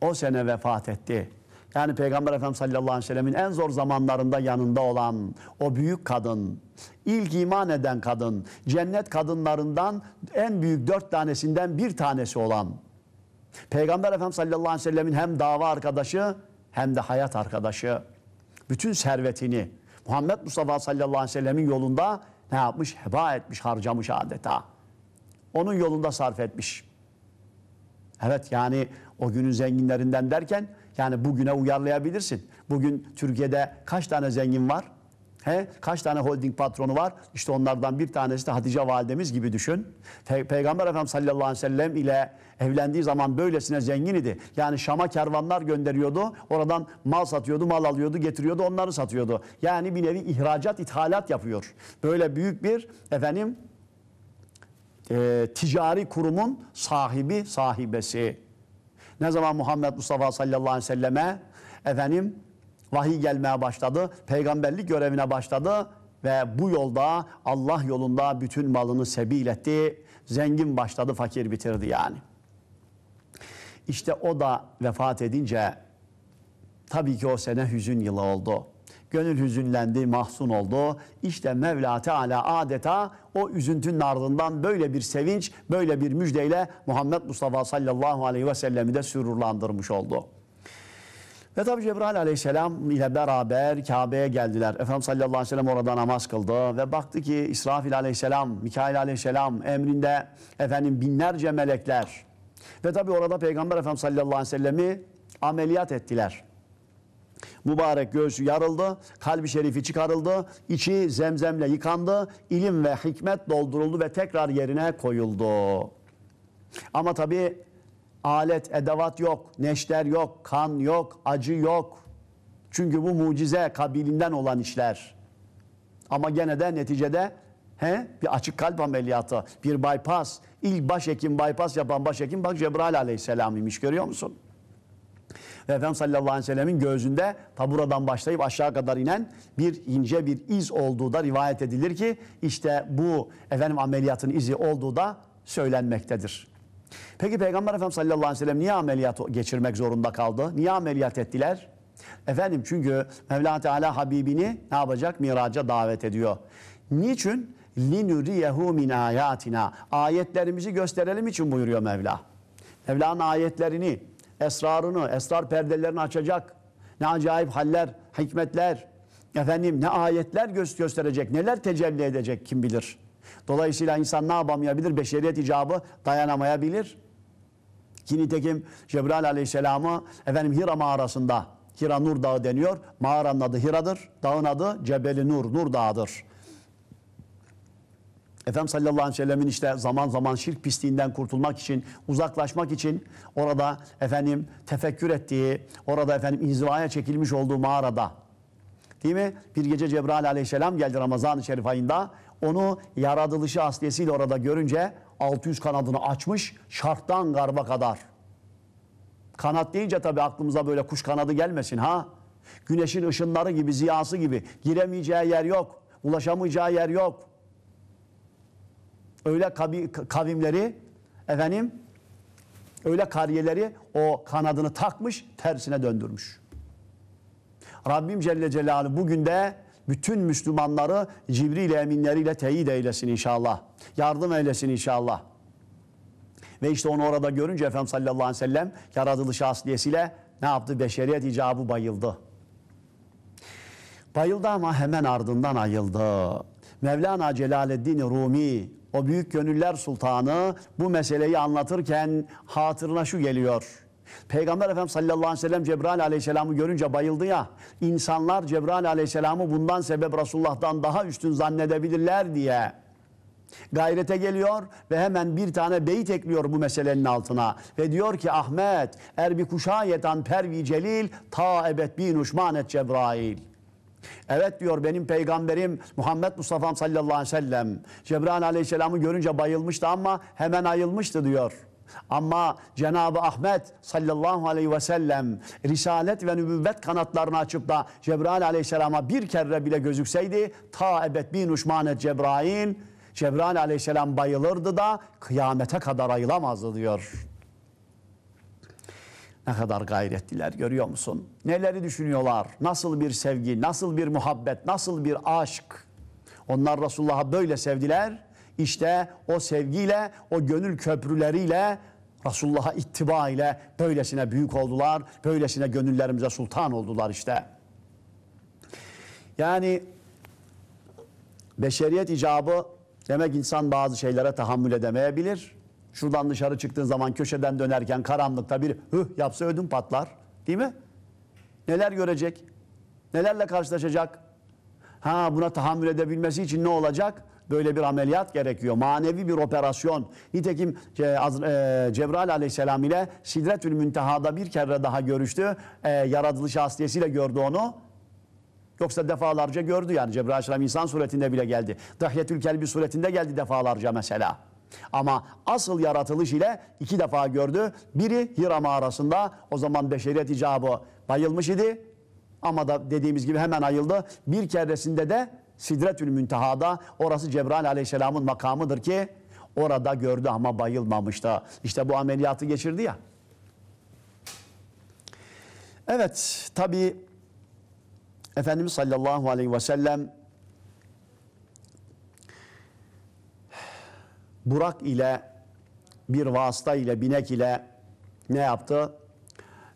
o sene vefat etti. Yani Peygamber Efendimiz sallallahu aleyhi ve sellemin en zor zamanlarında yanında olan o büyük kadın, ilk iman eden kadın, cennet kadınlarından en büyük dört tanesinden bir tanesi olan Peygamber Efendimiz sallallahu aleyhi ve sellemin hem dava arkadaşı hem de hayat arkadaşı bütün servetini Muhammed Mustafa sallallahu aleyhi ve sellemin yolunda ne yapmış? Heba etmiş, harcamış adeta. Onun yolunda sarf etmiş. Evet yani o günün zenginlerinden derken yani bugüne uyarlayabilirsin. Bugün Türkiye'de kaç tane zengin var? He? Kaç tane holding patronu var? İşte onlardan bir tanesi de Hatice validemiz gibi düşün. Pe Peygamber Efendimiz sallallahu aleyhi ve sellem ile evlendiği zaman böylesine zengin idi. Yani Şam'a kervanlar gönderiyordu. Oradan mal satıyordu, mal alıyordu, getiriyordu, onları satıyordu. Yani bir nevi ihracat, ithalat yapıyor. Böyle büyük bir efendim e, ticari kurumun sahibi, sahibesi. Ne zaman Muhammed Mustafa sallallahu aleyhi ve selleme efendim vahiy gelmeye başladı. Peygamberlik görevine başladı ve bu yolda Allah yolunda bütün malını sebil etti. Zengin başladı, fakir bitirdi yani. İşte o da vefat edince tabii ki o sene hüzün yılı oldu. Gönül hüzünlendi, mahzun oldu. İşte Mevla Teala adeta o üzüntünün ardından böyle bir sevinç, böyle bir müjdeyle Muhammed Mustafa sallallahu aleyhi ve sellemi de sürurlandırmış oldu. Ve tabi Cebrail aleyhisselam ile beraber Kabe'ye geldiler. Efendimiz sallallahu aleyhi ve sellem orada namaz kıldı. Ve baktı ki İsrafil aleyhisselam, Mikail aleyhisselam emrinde efendim binlerce melekler. Ve tabi orada Peygamber Efendimiz sallallahu aleyhi ve sellemi ameliyat ettiler. Mübarek göğsü yarıldı, kalbi şerifi çıkarıldı, içi zemzemle yıkandı, ilim ve hikmet dolduruldu ve tekrar yerine koyuldu. Ama tabi alet, edevat yok, neşter yok, kan yok, acı yok. Çünkü bu mucize kabilinden olan işler. Ama gene de neticede he, bir açık kalp ameliyatı, bir bypass, ilk başhekim bypass yapan başhekim bak Cebrail aleyhisselam imiş görüyor musun? Ve Efendimiz sallallahu aleyhi ve sellemin göğsünde taburadan başlayıp aşağı kadar inen bir ince bir iz olduğu da rivayet edilir ki işte bu efendim ameliyatın izi olduğu da söylenmektedir. Peki Peygamber Efendimiz sallallahu aleyhi ve sellem niye ameliyat geçirmek zorunda kaldı? Niye ameliyat ettiler? Efendim çünkü Mevla Teala Habibini ne yapacak? Miraca davet ediyor. Niçin? linuriyehu min ayatina. Ayetlerimizi gösterelim için buyuruyor Mevla. Mevla'nın ayetlerini esrarını, esrar perdelerini açacak. Ne acayip haller, hikmetler, efendim ne ayetler gö- gösterecek, neler tecelli edecek kim bilir. Dolayısıyla insan ne yapamayabilir? Beşeriyet icabı dayanamayabilir. Ki nitekim Cebrail aleyhisselamı efendim Hira mağarasında, Hira Nur Dağı deniyor. Mağaranın adı Hira'dır, dağın adı Cebeli Nur, Nur Dağı'dır. Efendim sallallahu aleyhi ve sellemin işte zaman zaman şirk pisliğinden kurtulmak için, uzaklaşmak için orada efendim tefekkür ettiği, orada efendim inzivaya çekilmiş olduğu mağarada değil mi? Bir gece Cebrail aleyhisselam geldi Ramazan-ı Şerif ayında. Onu yaratılışı asliyesiyle orada görünce 600 kanadını açmış şarttan garba kadar. Kanat deyince tabi aklımıza böyle kuş kanadı gelmesin ha. Güneşin ışınları gibi, ziyası gibi giremeyeceği yer yok, ulaşamayacağı yer yok öyle kabi, kavimleri efendim öyle kariyeleri o kanadını takmış tersine döndürmüş. Rabbim Celle Celaluhu bugün de bütün Müslümanları Cibril eminleriyle teyit eylesin inşallah. Yardım eylesin inşallah. Ve işte onu orada görünce Efendim sallallahu aleyhi ve sellem yaratılış asliyesiyle ne yaptı? Beşeriyet icabı bayıldı. Bayıldı ama hemen ardından ayıldı. Mevlana Celaleddin Rumi o büyük gönüller sultanı bu meseleyi anlatırken hatırına şu geliyor. Peygamber Efendimiz sallallahu aleyhi ve sellem Cebrail aleyhisselamı görünce bayıldı ya. İnsanlar Cebrail aleyhisselamı bundan sebep Resulullah'tan daha üstün zannedebilirler diye gayrete geliyor ve hemen bir tane beyit ekliyor bu meselenin altına. Ve diyor ki Ahmet erbi kuşayetan pervi celil ta ebet bin uşmanet Cebrail. Evet diyor benim peygamberim Muhammed Mustafa sallallahu aleyhi ve sellem Cebrail aleyhisselamı görünce bayılmıştı ama hemen ayılmıştı diyor. Ama Cenab-ı Ahmet sallallahu aleyhi ve sellem risalet ve nübüvvet kanatlarını açıp da Cebrail aleyhisselama bir kere bile gözükseydi ta ebed bin uşmanet Cebrail Cebrail aleyhisselam bayılırdı da kıyamete kadar ayılamazdı diyor. Ne kadar gayretliler görüyor musun? Neleri düşünüyorlar? Nasıl bir sevgi, nasıl bir muhabbet, nasıl bir aşk? Onlar Resulullah'ı böyle sevdiler. İşte o sevgiyle, o gönül köprüleriyle Resulullah'a ittiba ile böylesine büyük oldular. Böylesine gönüllerimize sultan oldular işte. Yani beşeriyet icabı demek insan bazı şeylere tahammül edemeyebilir. Şuradan dışarı çıktığın zaman köşeden dönerken karanlıkta bir hıh yapsa ödüm patlar. Değil mi? Neler görecek? Nelerle karşılaşacak? Ha buna tahammül edebilmesi için ne olacak? Böyle bir ameliyat gerekiyor. Manevi bir operasyon. Nitekim e, e, Cebrail aleyhisselam ile Sidretül Münteha'da bir kere daha görüştü. E, yaratılış hasiyesiyle gördü onu. Yoksa defalarca gördü yani. Cebrail aleyhisselam insan suretinde bile geldi. Dahyetül Kelbi suretinde geldi defalarca mesela. Ama asıl yaratılış ile iki defa gördü. Biri Hira mağarasında o zaman beşeriyet icabı bayılmış idi. Ama da dediğimiz gibi hemen ayıldı. Bir keresinde de Sidretül Münteha'da orası Cebrail aleyhisselamın makamıdır ki orada gördü ama bayılmamıştı. İşte bu ameliyatı geçirdi ya. Evet tabi Efendimiz sallallahu aleyhi ve sellem Burak ile bir vasıta ile binek ile ne yaptı?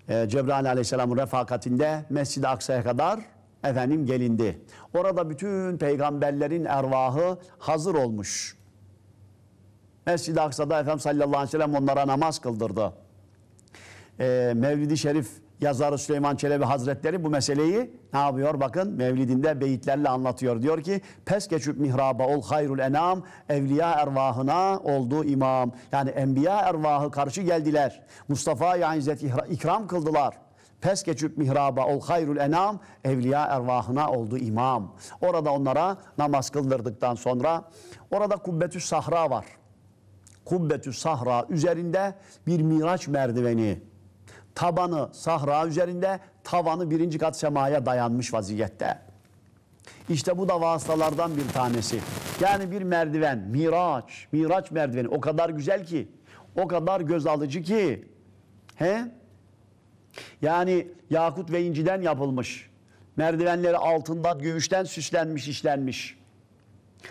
Ee, Cebrail aleyhisselamın refakatinde Mescid-i Aksa'ya kadar efendim gelindi. Orada bütün peygamberlerin ervahı hazır olmuş. Mescid-i Aksa'da Efendimiz sallallahu aleyhi ve sellem onlara namaz kıldırdı. Ee, Mevlid-i Şerif yazarı Süleyman Çelebi Hazretleri bu meseleyi ne yapıyor? Bakın Mevlidinde beyitlerle anlatıyor. Diyor ki pes geçip mihraba ol hayrul enam evliya ervahına oldu imam. Yani enbiya ervahı karşı geldiler. Mustafa yani izzet ikram kıldılar. Pes geçip mihraba ol hayrul enam evliya ervahına oldu imam. Orada onlara namaz kıldırdıktan sonra orada kubbetü sahra var. Kubbetü sahra üzerinde bir miraç merdiveni Tabanı sahra üzerinde, tavanı birinci kat semaya dayanmış vaziyette. İşte bu da vasıtalardan bir tanesi. Yani bir merdiven, miraç, miraç merdiveni o kadar güzel ki, o kadar göz alıcı ki. He? Yani yakut ve inciden yapılmış. Merdivenleri altından, gümüşten süslenmiş, işlenmiş.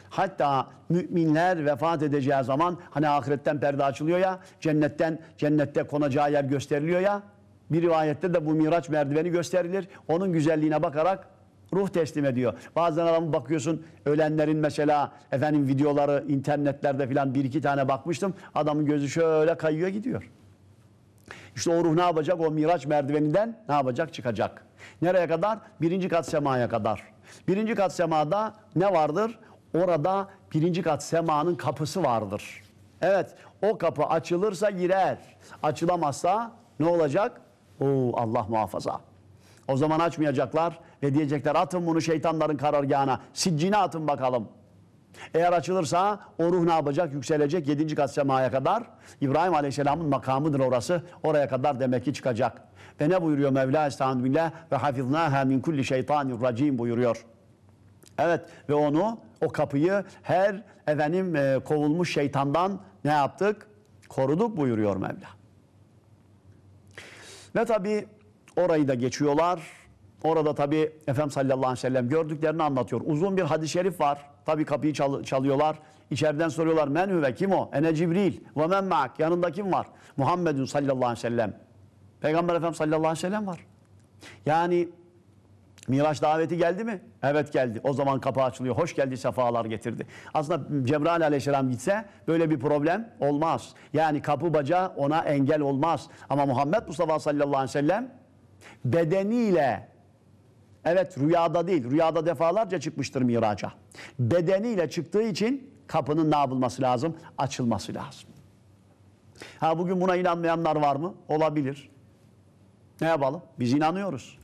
Hatta müminler vefat edeceği zaman hani ahiretten perde açılıyor ya, cennetten cennette konacağı yer gösteriliyor ya. Bir rivayette de bu miraç merdiveni gösterilir. Onun güzelliğine bakarak ruh teslim ediyor. Bazen adamı bakıyorsun ölenlerin mesela efendim videoları internetlerde filan bir iki tane bakmıştım. Adamın gözü şöyle kayıyor gidiyor. İşte o ruh ne yapacak? O miraç merdiveninden ne yapacak? Çıkacak. Nereye kadar? Birinci kat semaya kadar. Birinci kat semada ne vardır? Orada birinci kat semanın kapısı vardır. Evet o kapı açılırsa girer. Açılamazsa ne olacak? Oo, Allah muhafaza. O zaman açmayacaklar ve diyecekler atın bunu şeytanların karargahına. Siccine atın bakalım. Eğer açılırsa o ruh ne yapacak? Yükselecek 7. kat semaya kadar. İbrahim Aleyhisselam'ın makamıdır orası. Oraya kadar demek ki çıkacak. Ve ne buyuruyor Mevla Estağfirullah? Ve hafiznaha min kulli şeytanir racim buyuruyor. Evet ve onu o kapıyı her efendim e, kovulmuş şeytandan ne yaptık? Koruduk buyuruyor Mevla. Ve tabi orayı da geçiyorlar. Orada tabi Efendimiz sallallahu aleyhi ve sellem gördüklerini anlatıyor. Uzun bir hadis-i şerif var. Tabi kapıyı çal çalıyorlar. İçeriden soruyorlar men ve kim o? Ene Cibril ve men ma'ak yanında kim var? Muhammedun sallallahu aleyhi ve sellem. Peygamber Efendimiz sallallahu aleyhi ve sellem var. Yani Miraç daveti geldi mi? Evet geldi. O zaman kapı açılıyor. Hoş geldi sefalar getirdi. Aslında Cebrail aleyhisselam gitse böyle bir problem olmaz. Yani kapı baca ona engel olmaz. Ama Muhammed Mustafa sallallahu aleyhi ve sellem bedeniyle evet rüyada değil rüyada defalarca çıkmıştır miraca. Bedeniyle çıktığı için kapının ne yapılması lazım? Açılması lazım. Ha bugün buna inanmayanlar var mı? Olabilir. Ne yapalım? Biz inanıyoruz.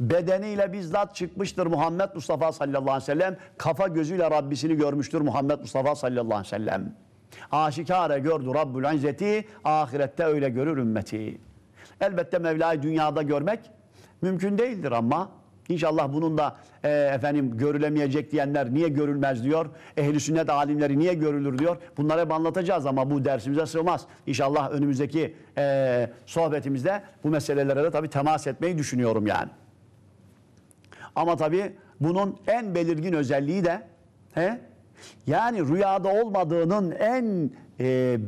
Bedeniyle bizzat çıkmıştır Muhammed Mustafa sallallahu aleyhi ve sellem. Kafa gözüyle Rabbisini görmüştür Muhammed Mustafa sallallahu aleyhi ve sellem. Aşikare gördü Rabbül İzzeti, ahirette öyle görür ümmeti. Elbette Mevla'yı dünyada görmek mümkün değildir ama inşallah bunun da e, efendim görülemeyecek diyenler niye görülmez diyor. Ehli sünnet alimleri niye görülür diyor. Bunları hep anlatacağız ama bu dersimize sığmaz. İnşallah önümüzdeki e, sohbetimizde bu meselelere de tabii temas etmeyi düşünüyorum yani. Ama tabii bunun en belirgin özelliği de he, yani rüyada olmadığının en e,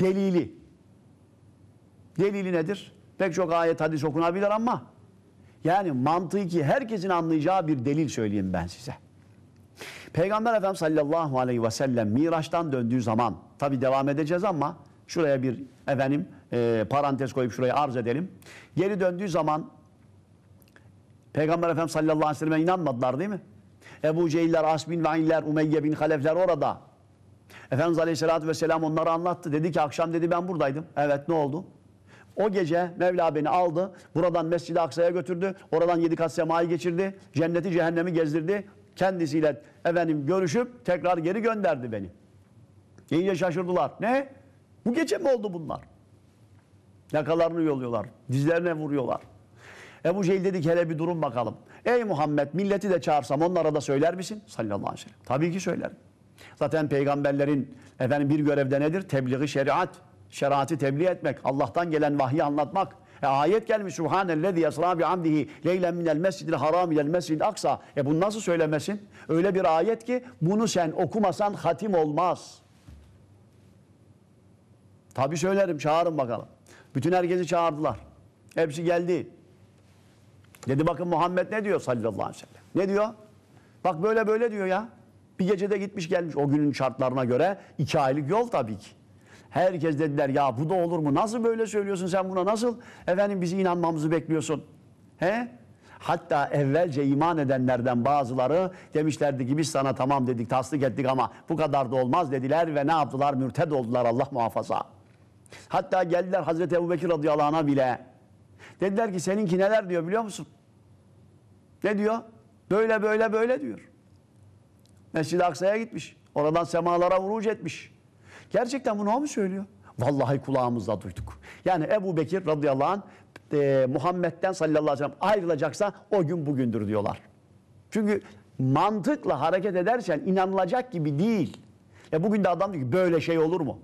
delili. Delili nedir? Pek çok ayet hadis okunabilir ama yani mantığı ki herkesin anlayacağı bir delil söyleyeyim ben size. Peygamber Efendimiz sallallahu aleyhi ve sellem Miraç'tan döndüğü zaman tabi devam edeceğiz ama şuraya bir efendim e, parantez koyup şuraya arz edelim. Geri döndüğü zaman Peygamber Efendimiz sallallahu aleyhi ve sellem'e inanmadılar değil mi? Ebu Cehiller, Asbin ve İller, Umeyye bin Halefler orada. Efendimiz aleyhissalatü vesselam onları anlattı. Dedi ki akşam dedi ben buradaydım. Evet ne oldu? O gece Mevla beni aldı. Buradan Mescid-i Aksa'ya götürdü. Oradan yedi kat semayı geçirdi. Cenneti cehennemi gezdirdi. Kendisiyle efendim görüşüp tekrar geri gönderdi beni. İyice şaşırdılar. Ne? Bu gece mi oldu bunlar? Yakalarını yolluyorlar. Dizlerine vuruyorlar. Ebu Cehil dedi ki hele bir durun bakalım. Ey Muhammed milleti de çağırsam onlara da söyler misin? Sallallahu aleyhi ve sellem. Tabii ki söylerim. Zaten peygamberlerin efendim bir görevde nedir? Tebliği şeriat. Şeriatı tebliğ etmek. Allah'tan gelen vahyi anlatmak. E, ayet gelmiş Subhanellezi yesra bi amdihi leylen minel mescidil haram ilel mescidil aksa. E bunu nasıl söylemesin? Öyle bir ayet ki bunu sen okumasan hatim olmaz. Tabii söylerim çağırın bakalım. Bütün herkesi çağırdılar. Hepsi geldi. Dedi bakın Muhammed ne diyor sallallahu aleyhi ve sellem. Ne diyor? Bak böyle böyle diyor ya. Bir gecede gitmiş gelmiş o günün şartlarına göre. iki aylık yol tabii ki. Herkes dediler ya bu da olur mu? Nasıl böyle söylüyorsun sen buna nasıl? Efendim bizi inanmamızı bekliyorsun. He? Hatta evvelce iman edenlerden bazıları demişlerdi ki biz sana tamam dedik tasdik ettik ama bu kadar da olmaz dediler ve ne yaptılar? Mürted oldular Allah muhafaza. Hatta geldiler Hazreti Ebu Bekir radıyallahu anh'a bile Dediler ki seninki neler diyor biliyor musun? Ne diyor? Böyle böyle böyle diyor. Mescid-i Aksa'ya gitmiş. Oradan semalara vuruc etmiş. Gerçekten bunu o mu söylüyor? Vallahi kulağımızda duyduk. Yani Ebu Bekir radıyallahu anh e, Muhammed'den sallallahu aleyhi ve sellem ayrılacaksa o gün bugündür diyorlar. Çünkü mantıkla hareket edersen inanılacak gibi değil. E bugün de adam diyor ki böyle şey olur mu?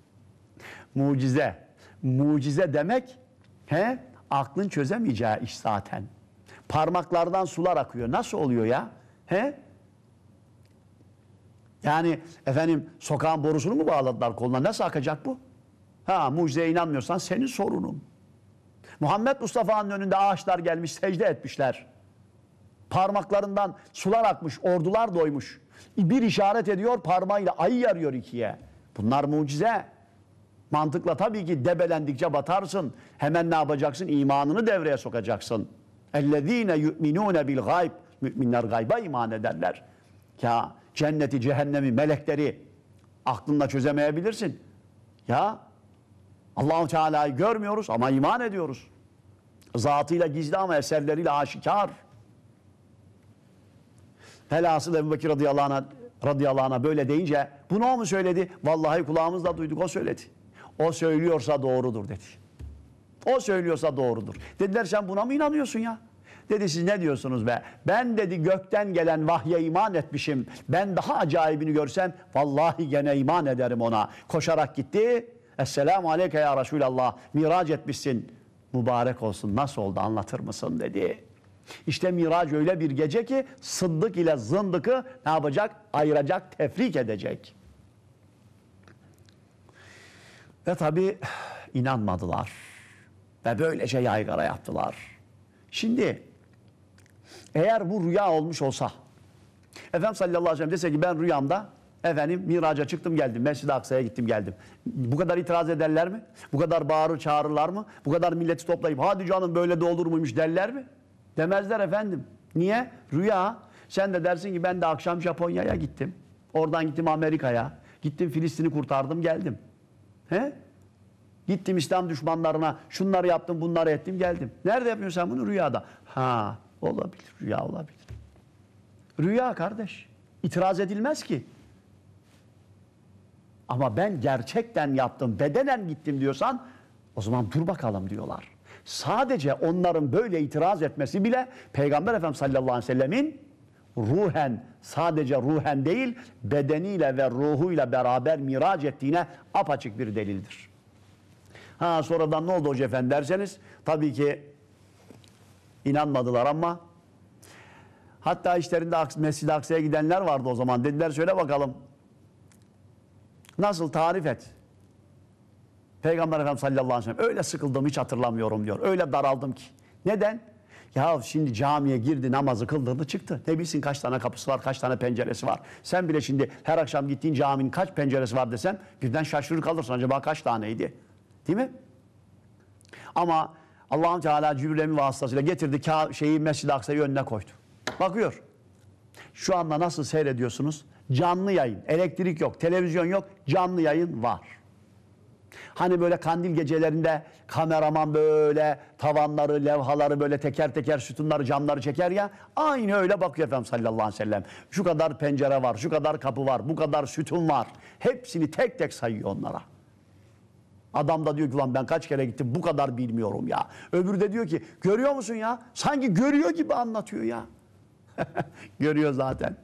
[LAUGHS] mucize. Mucize demek He? Aklın çözemeyeceği iş zaten. Parmaklardan sular akıyor. Nasıl oluyor ya? He? Yani efendim sokağın borusunu mu bağladılar koluna? Nasıl akacak bu? Ha mucizeye inanmıyorsan senin sorunun. Muhammed Mustafa'nın önünde ağaçlar gelmiş secde etmişler. Parmaklarından sular akmış, ordular doymuş. Bir işaret ediyor parmağıyla ayı yarıyor ikiye. Bunlar mucize. Mantıkla tabii ki debelendikçe batarsın. Hemen ne yapacaksın? İmanını devreye sokacaksın. Ellezine yu'minune bil gayb. Müminler gayba iman ederler. Ya cenneti, cehennemi, melekleri aklında çözemeyebilirsin. Ya Allahu Teala'yı görmüyoruz ama iman ediyoruz. Zatıyla gizli ama eserleriyle aşikar. Velhasıl Ebu Bekir radıyallahu anh'a radıyallahu anh böyle deyince bunu o mu söyledi? Vallahi kulağımızla duyduk o söyledi. O söylüyorsa doğrudur dedi. O söylüyorsa doğrudur. Dediler sen buna mı inanıyorsun ya? Dedi siz ne diyorsunuz be? Ben dedi gökten gelen vahye iman etmişim. Ben daha acayibini görsem vallahi gene iman ederim ona. Koşarak gitti. Esselamu aleyke ya Resulallah. Miraç etmişsin. Mübarek olsun. Nasıl oldu anlatır mısın dedi. İşte mirac öyle bir gece ki sıddık ile zındıkı ne yapacak? Ayıracak, tefrik edecek. Ve tabii inanmadılar. Ve böylece yaygara yaptılar. Şimdi eğer bu rüya olmuş olsa Efendim sallallahu aleyhi ve sellem dese ki ben rüyamda efendim miraca çıktım geldim. Mescid-i Aksa'ya gittim geldim. Bu kadar itiraz ederler mi? Bu kadar bağırır çağırırlar mı? Bu kadar milleti toplayıp hadi canım böyle de olur muymuş derler mi? Demezler efendim. Niye? Rüya. Sen de dersin ki ben de akşam Japonya'ya gittim. Oradan gittim Amerika'ya. Gittim Filistin'i kurtardım geldim. He? Gittim İslam düşmanlarına şunları yaptım bunları ettim geldim. Nerede yapıyorsun sen bunu? Rüyada. Ha olabilir rüya olabilir. Rüya kardeş. itiraz edilmez ki. Ama ben gerçekten yaptım, bedenen gittim diyorsan o zaman dur bakalım diyorlar. Sadece onların böyle itiraz etmesi bile Peygamber Efendimiz sallallahu aleyhi ve sellemin ruhen sadece ruhen değil bedeniyle ve ruhuyla beraber mirac ettiğine apaçık bir delildir. Ha sonradan ne oldu hoca efendi derseniz tabii ki inanmadılar ama hatta işlerinde Mescid-i Aksa'ya gidenler vardı o zaman. Dediler söyle bakalım nasıl tarif et. Peygamber Efendimiz sallallahu aleyhi ve sellem öyle sıkıldım hiç hatırlamıyorum diyor. Öyle daraldım ki. Neden? Ya şimdi camiye girdi, namazı kıldırdı, çıktı. Ne bilsin kaç tane kapısı var, kaç tane penceresi var. Sen bile şimdi her akşam gittiğin caminin kaç penceresi var desem birden şaşırır kalırsın. Acaba kaç taneydi? Değil mi? Ama Allah'ın Teala Cübremi vasıtasıyla getirdi şeyi Mescid-i Aksa'yı önüne koydu. Bakıyor. Şu anda nasıl seyrediyorsunuz? Canlı yayın. Elektrik yok, televizyon yok. Canlı yayın var. Hani böyle kandil gecelerinde kameraman böyle tavanları, levhaları böyle teker teker sütunları, camları çeker ya. Aynı öyle bakıyor Efendim sallallahu aleyhi ve sellem. Şu kadar pencere var, şu kadar kapı var, bu kadar sütun var. Hepsini tek tek sayıyor onlara. Adam da diyor ki lan ben kaç kere gittim bu kadar bilmiyorum ya. Öbürü de diyor ki görüyor musun ya? Sanki görüyor gibi anlatıyor ya. [LAUGHS] görüyor zaten.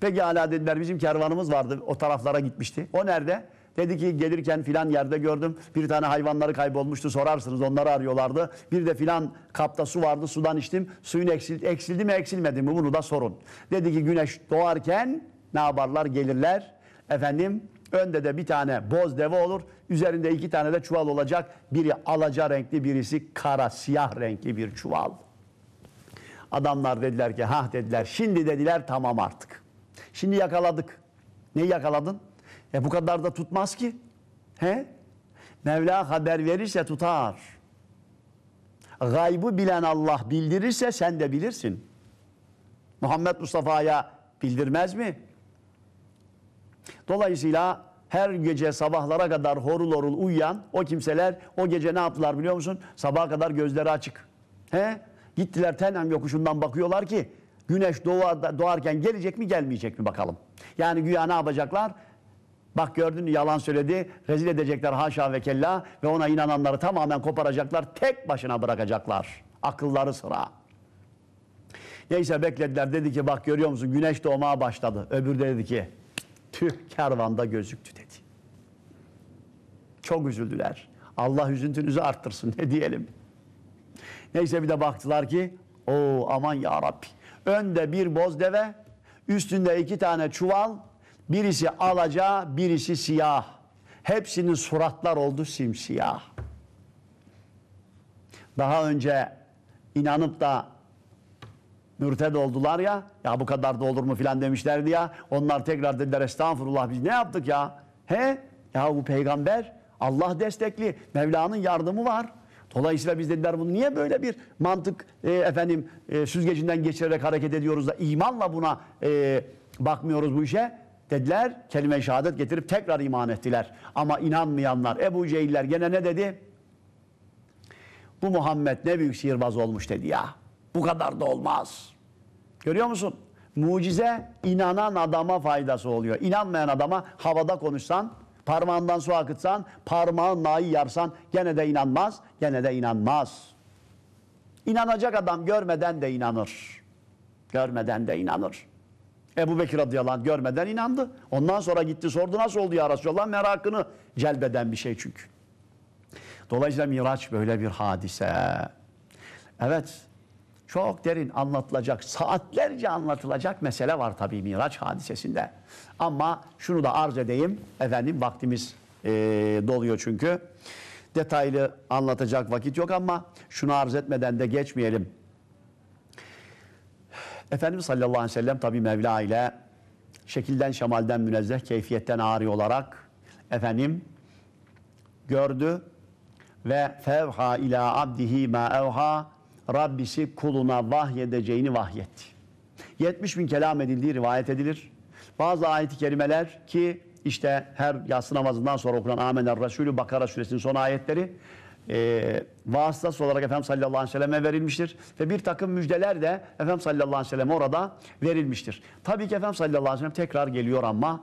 Peki hala dediler bizim kervanımız vardı o taraflara gitmişti. O nerede? Dedi ki gelirken filan yerde gördüm. Bir tane hayvanları kaybolmuştu sorarsınız onları arıyorlardı. Bir de filan kapta su vardı sudan içtim. Suyun eksil, eksildi mi eksilmedi mi bunu da sorun. Dedi ki güneş doğarken ne yaparlar gelirler. Efendim önde de bir tane boz deve olur. Üzerinde iki tane de çuval olacak. Biri alaca renkli birisi kara siyah renkli bir çuval. Adamlar dediler ki ha dediler şimdi dediler tamam artık. Şimdi yakaladık. Neyi yakaladın? E bu kadar da tutmaz ki. He? Mevla haber verirse tutar. Gaybı bilen Allah bildirirse sen de bilirsin. Muhammed Mustafa'ya bildirmez mi? Dolayısıyla her gece sabahlara kadar horul horul uyuyan o kimseler o gece ne yaptılar biliyor musun? Sabaha kadar gözleri açık. He? Gittiler Tenem yokuşundan bakıyorlar ki güneş doğar, doğarken gelecek mi gelmeyecek mi bakalım. Yani güya ne yapacaklar? Bak gördün yalan söyledi. Rezil edecekler haşa ve kella ve ona inananları tamamen koparacaklar. Tek başına bırakacaklar. Akılları sıra. Neyse beklediler. Dedi ki bak görüyor musun güneş doğmaya başladı. Öbür de dedi ki tüh kervanda gözüktü dedi. Çok üzüldüler. Allah üzüntünüzü arttırsın ne diyelim. Neyse bir de baktılar ki o aman ya Rabbi. Önde bir boz deve, üstünde iki tane çuval, Birisi alaca, birisi siyah. Hepsinin suratlar oldu simsiyah. Daha önce inanıp da mürted oldular ya, ya bu kadar da olur mu filan demişlerdi ya. Onlar tekrar dediler estağfurullah biz ne yaptık ya? He? Ya bu peygamber Allah destekli. Mevla'nın yardımı var. Dolayısıyla biz dediler bunu niye böyle bir mantık e, efendim e, süzgecinden geçirerek hareket ediyoruz da imanla buna e, bakmıyoruz bu işe? Dediler kelime-i şehadet getirip tekrar iman ettiler. Ama inanmayanlar Ebu Cehiller gene ne dedi? Bu Muhammed ne büyük sihirbaz olmuş dedi ya. Bu kadar da olmaz. Görüyor musun? Mucize inanan adama faydası oluyor. İnanmayan adama havada konuşsan, parmağından su akıtsan, parmağın nayi yarsan gene de inanmaz, gene de inanmaz. İnanacak adam görmeden de inanır. Görmeden de inanır. Ebu Bekir radıyallahu anh görmeden inandı. Ondan sonra gitti sordu nasıl oldu ya Resulallah merakını celbeden bir şey çünkü. Dolayısıyla Miraç böyle bir hadise. Evet çok derin anlatılacak, saatlerce anlatılacak mesele var tabii Miraç hadisesinde. Ama şunu da arz edeyim. Efendim vaktimiz ee, doluyor çünkü. Detaylı anlatacak vakit yok ama şunu arz etmeden de geçmeyelim. Efendimiz sallallahu aleyhi ve sellem tabi Mevla ile şekilden şemalden münezzeh keyfiyetten ağrı olarak efendim gördü ve fevha ila abdihi ma evha Rabbisi kuluna vahyedeceğini vahyetti. 70 bin kelam edildiği rivayet edilir. Bazı ayet-i kerimeler ki işte her yatsı namazından sonra okunan Amener Resulü Bakara suresinin son ayetleri e, vasıtası olarak Efendimiz sallallahu aleyhi ve selleme verilmiştir. Ve bir takım müjdeler de Efendimiz sallallahu aleyhi ve selleme orada verilmiştir. Tabii ki Efendimiz sallallahu aleyhi ve sellem tekrar geliyor ama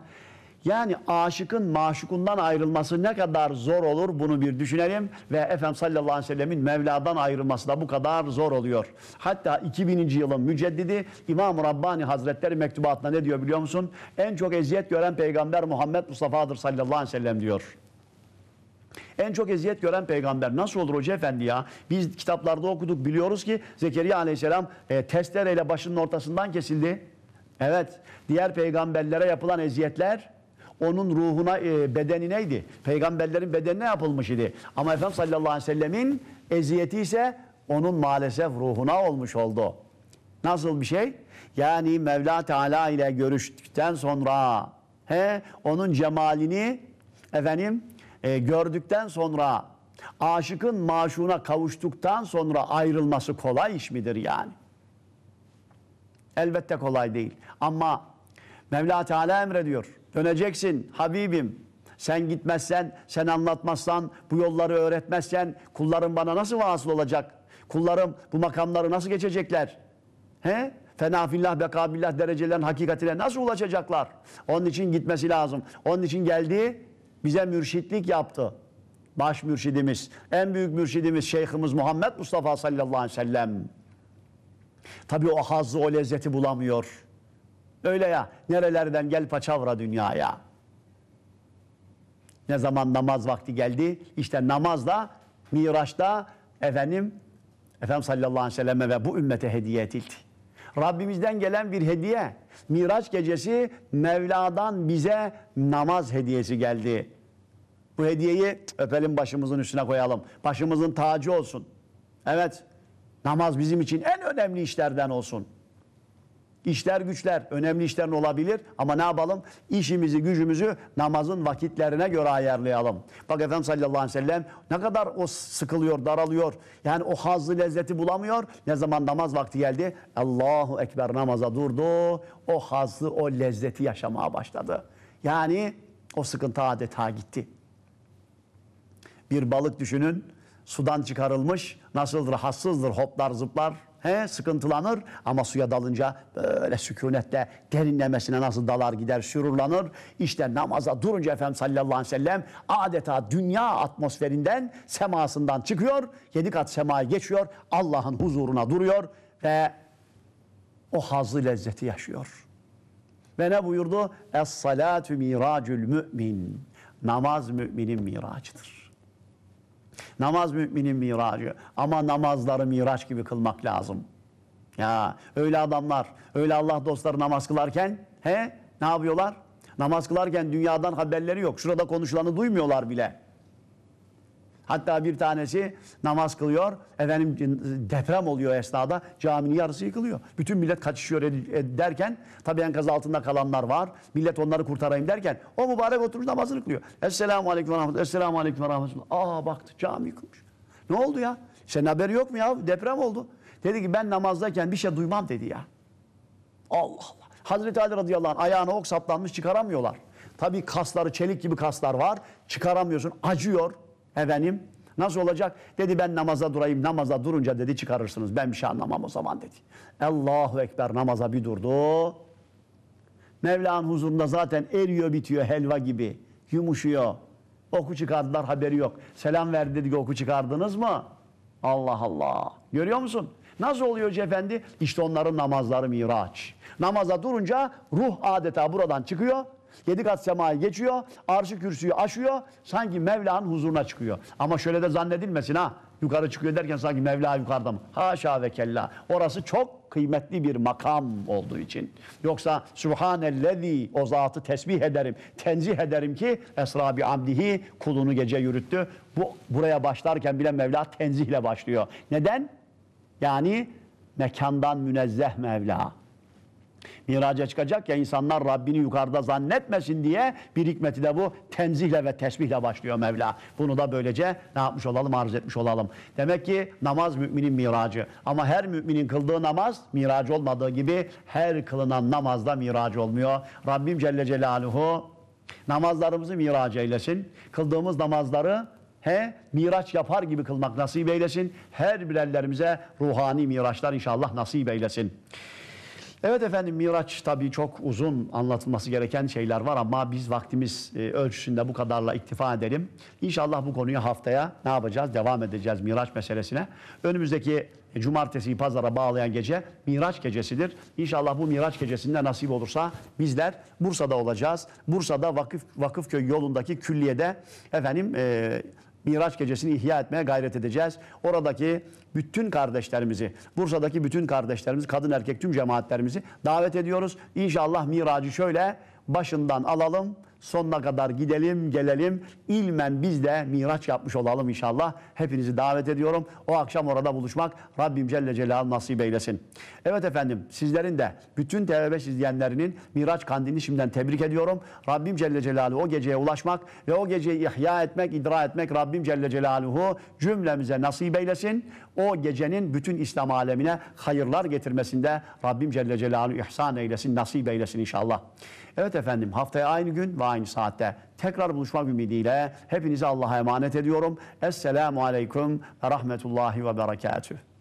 yani aşıkın maşukundan ayrılması ne kadar zor olur bunu bir düşünelim. Ve Efendimiz sallallahu aleyhi ve sellemin Mevla'dan ayrılması da bu kadar zor oluyor. Hatta 2000. yılın müceddidi İmam-ı Rabbani Hazretleri mektubatında ne diyor biliyor musun? En çok eziyet gören peygamber Muhammed Mustafa'dır sallallahu aleyhi ve sellem diyor. En çok eziyet gören peygamber nasıl olur hoca efendi ya? Biz kitaplarda okuduk biliyoruz ki Zekeriya aleyhisselam e, testereyle başının ortasından kesildi. Evet diğer peygamberlere yapılan eziyetler onun ruhuna e, neydi? Peygamberlerin bedenine yapılmış idi. Ama Efendimiz sallallahu aleyhi ve sellemin eziyeti ise onun maalesef ruhuna olmuş oldu. Nasıl bir şey? Yani Mevla Teala ile görüştükten sonra he, onun cemalini efendim e, gördükten sonra aşıkın maşuna kavuştuktan sonra ayrılması kolay iş midir yani? Elbette kolay değil. Ama Mevla Teala emrediyor. Döneceksin Habibim. Sen gitmezsen, sen anlatmazsan, bu yolları öğretmezsen kullarım bana nasıl vasıl olacak? Kullarım bu makamları nasıl geçecekler? He? Fena Fenafillah ve kabillah derecelerin hakikatine nasıl ulaşacaklar? Onun için gitmesi lazım. Onun için geldi bize mürşitlik yaptı. Baş mürşidimiz, en büyük mürşidimiz Şeyhimiz Muhammed Mustafa sallallahu aleyhi ve sellem. Tabi o hazzı, o lezzeti bulamıyor. Öyle ya, nerelerden gel paçavra dünyaya. Ne zaman namaz vakti geldi? İşte namazda, miraçta efendim, Efendimiz sallallahu aleyhi ve selleme ve bu ümmete hediye edildi. Rabbimizden gelen bir hediye. Miraç gecesi Mevla'dan bize namaz hediyesi geldi. Bu hediyeyi öpelim başımızın üstüne koyalım. Başımızın tacı olsun. Evet namaz bizim için en önemli işlerden olsun. İşler güçler önemli işler olabilir ama ne yapalım? İşimizi gücümüzü namazın vakitlerine göre ayarlayalım. Bak Efendimiz sallallahu aleyhi ve sellem ne kadar o sıkılıyor, daralıyor. Yani o hazlı lezzeti bulamıyor. Ne zaman namaz vakti geldi? Allahu Ekber namaza durdu. O hazlı, o lezzeti yaşamaya başladı. Yani o sıkıntı adeta gitti. Bir balık düşünün sudan çıkarılmış nasıldır rahatsızdır hoplar zıplar he, sıkıntılanır ama suya dalınca böyle sükunetle derinlemesine nasıl dalar gider sürurlanır. İşte namaza durunca Efendimiz sallallahu aleyhi ve sellem adeta dünya atmosferinden semasından çıkıyor. Yedi kat semaya geçiyor Allah'ın huzuruna duruyor ve o hazlı lezzeti yaşıyor. Ve ne buyurdu? Es salatu miracül mümin. Namaz müminin miracıdır. Namaz müminin miracı ama namazları miraç gibi kılmak lazım. Ya öyle adamlar, öyle Allah dostları namaz kılarken he ne yapıyorlar? Namaz kılarken dünyadan haberleri yok. Şurada konuşulanı duymuyorlar bile. Hatta bir tanesi namaz kılıyor. Efendim deprem oluyor esnada. Caminin yarısı yıkılıyor. Bütün millet kaçışıyor derken tabi enkaz altında kalanlar var. Millet onları kurtarayım derken o mübarek oturmuş namazını kılıyor. Esselamu aleyküm ve rahmetullah. Esselamu aleyküm ve rahmetullah. Aa baktı cami yıkılmış. Ne oldu ya? Senin haberi yok mu ya? Deprem oldu. Dedi ki ben namazdayken bir şey duymam dedi ya. Allah Allah. Hazreti Ali radıyallahu anh ayağına ok saplanmış çıkaramıyorlar. Tabii kasları çelik gibi kaslar var. Çıkaramıyorsun. Acıyor. Efendim nasıl olacak? Dedi ben namaza durayım. Namaza durunca dedi çıkarırsınız. Ben bir şey anlamam o zaman dedi. Allahu Ekber namaza bir durdu. Mevla'nın huzurunda zaten eriyor bitiyor helva gibi. Yumuşuyor. Oku çıkardılar haberi yok. Selam verdi dedi ki oku çıkardınız mı? Allah Allah. Görüyor musun? Nasıl oluyor Hoca Efendi? İşte onların namazları miraç. Namaza durunca ruh adeta buradan çıkıyor. Yedi kat semayı geçiyor, arşı kürsüyü aşıyor, sanki Mevla'nın huzuruna çıkıyor. Ama şöyle de zannedilmesin ha, yukarı çıkıyor derken sanki Mevla yukarıda mı? Haşa ve kella. Orası çok kıymetli bir makam olduğu için. Yoksa Subhanellezi o zatı tesbih ederim, tenzih ederim ki Esra bi amdihi kulunu gece yürüttü. Bu buraya başlarken bile Mevla tenzihle başlıyor. Neden? Yani mekandan münezzeh Mevla. Miraca çıkacak ya insanlar Rabbini yukarıda zannetmesin diye bir hikmeti de bu tenzihle ve tesbihle başlıyor Mevla. Bunu da böylece ne yapmış olalım arz etmiş olalım. Demek ki namaz müminin miracı. Ama her müminin kıldığı namaz miracı olmadığı gibi her kılınan namazda miracı olmuyor. Rabbim Celle Celaluhu namazlarımızı miracı eylesin. Kıldığımız namazları he miraç yapar gibi kılmak nasip eylesin. Her birerlerimize ruhani miraçlar inşallah nasip eylesin. Evet efendim Miraç tabii çok uzun anlatılması gereken şeyler var ama biz vaktimiz e, ölçüsünde bu kadarla iktifa edelim. İnşallah bu konuyu haftaya ne yapacağız? Devam edeceğiz Miraç meselesine. Önümüzdeki cumartesiyi pazara bağlayan gece Miraç gecesidir. İnşallah bu Miraç gecesinde nasip olursa bizler Bursa'da olacağız. Bursa'da Vakıf Vakıfköy yolundaki külliyede efendim e, Miraç gecesini ihya etmeye gayret edeceğiz. Oradaki bütün kardeşlerimizi, Bursa'daki bütün kardeşlerimizi, kadın erkek tüm cemaatlerimizi davet ediyoruz. İnşallah Miraç'ı şöyle başından alalım. Sonuna kadar gidelim gelelim. ilmen biz de miraç yapmış olalım inşallah. Hepinizi davet ediyorum. O akşam orada buluşmak Rabbim Celle Celaluhu nasip eylesin. Evet efendim sizlerin de bütün TV5 izleyenlerinin miraç kandilini şimdiden tebrik ediyorum. Rabbim Celle Celaluhu o geceye ulaşmak ve o geceyi ihya etmek, idra etmek Rabbim Celle Celaluhu cümlemize nasip eylesin o gecenin bütün İslam alemine hayırlar getirmesinde Rabbim Celle Celaluhu ihsan eylesin, nasip eylesin inşallah. Evet efendim haftaya aynı gün ve aynı saatte tekrar buluşmak ümidiyle hepinizi Allah'a emanet ediyorum. Esselamu Aleyküm ve Rahmetullahi ve Berekatühü.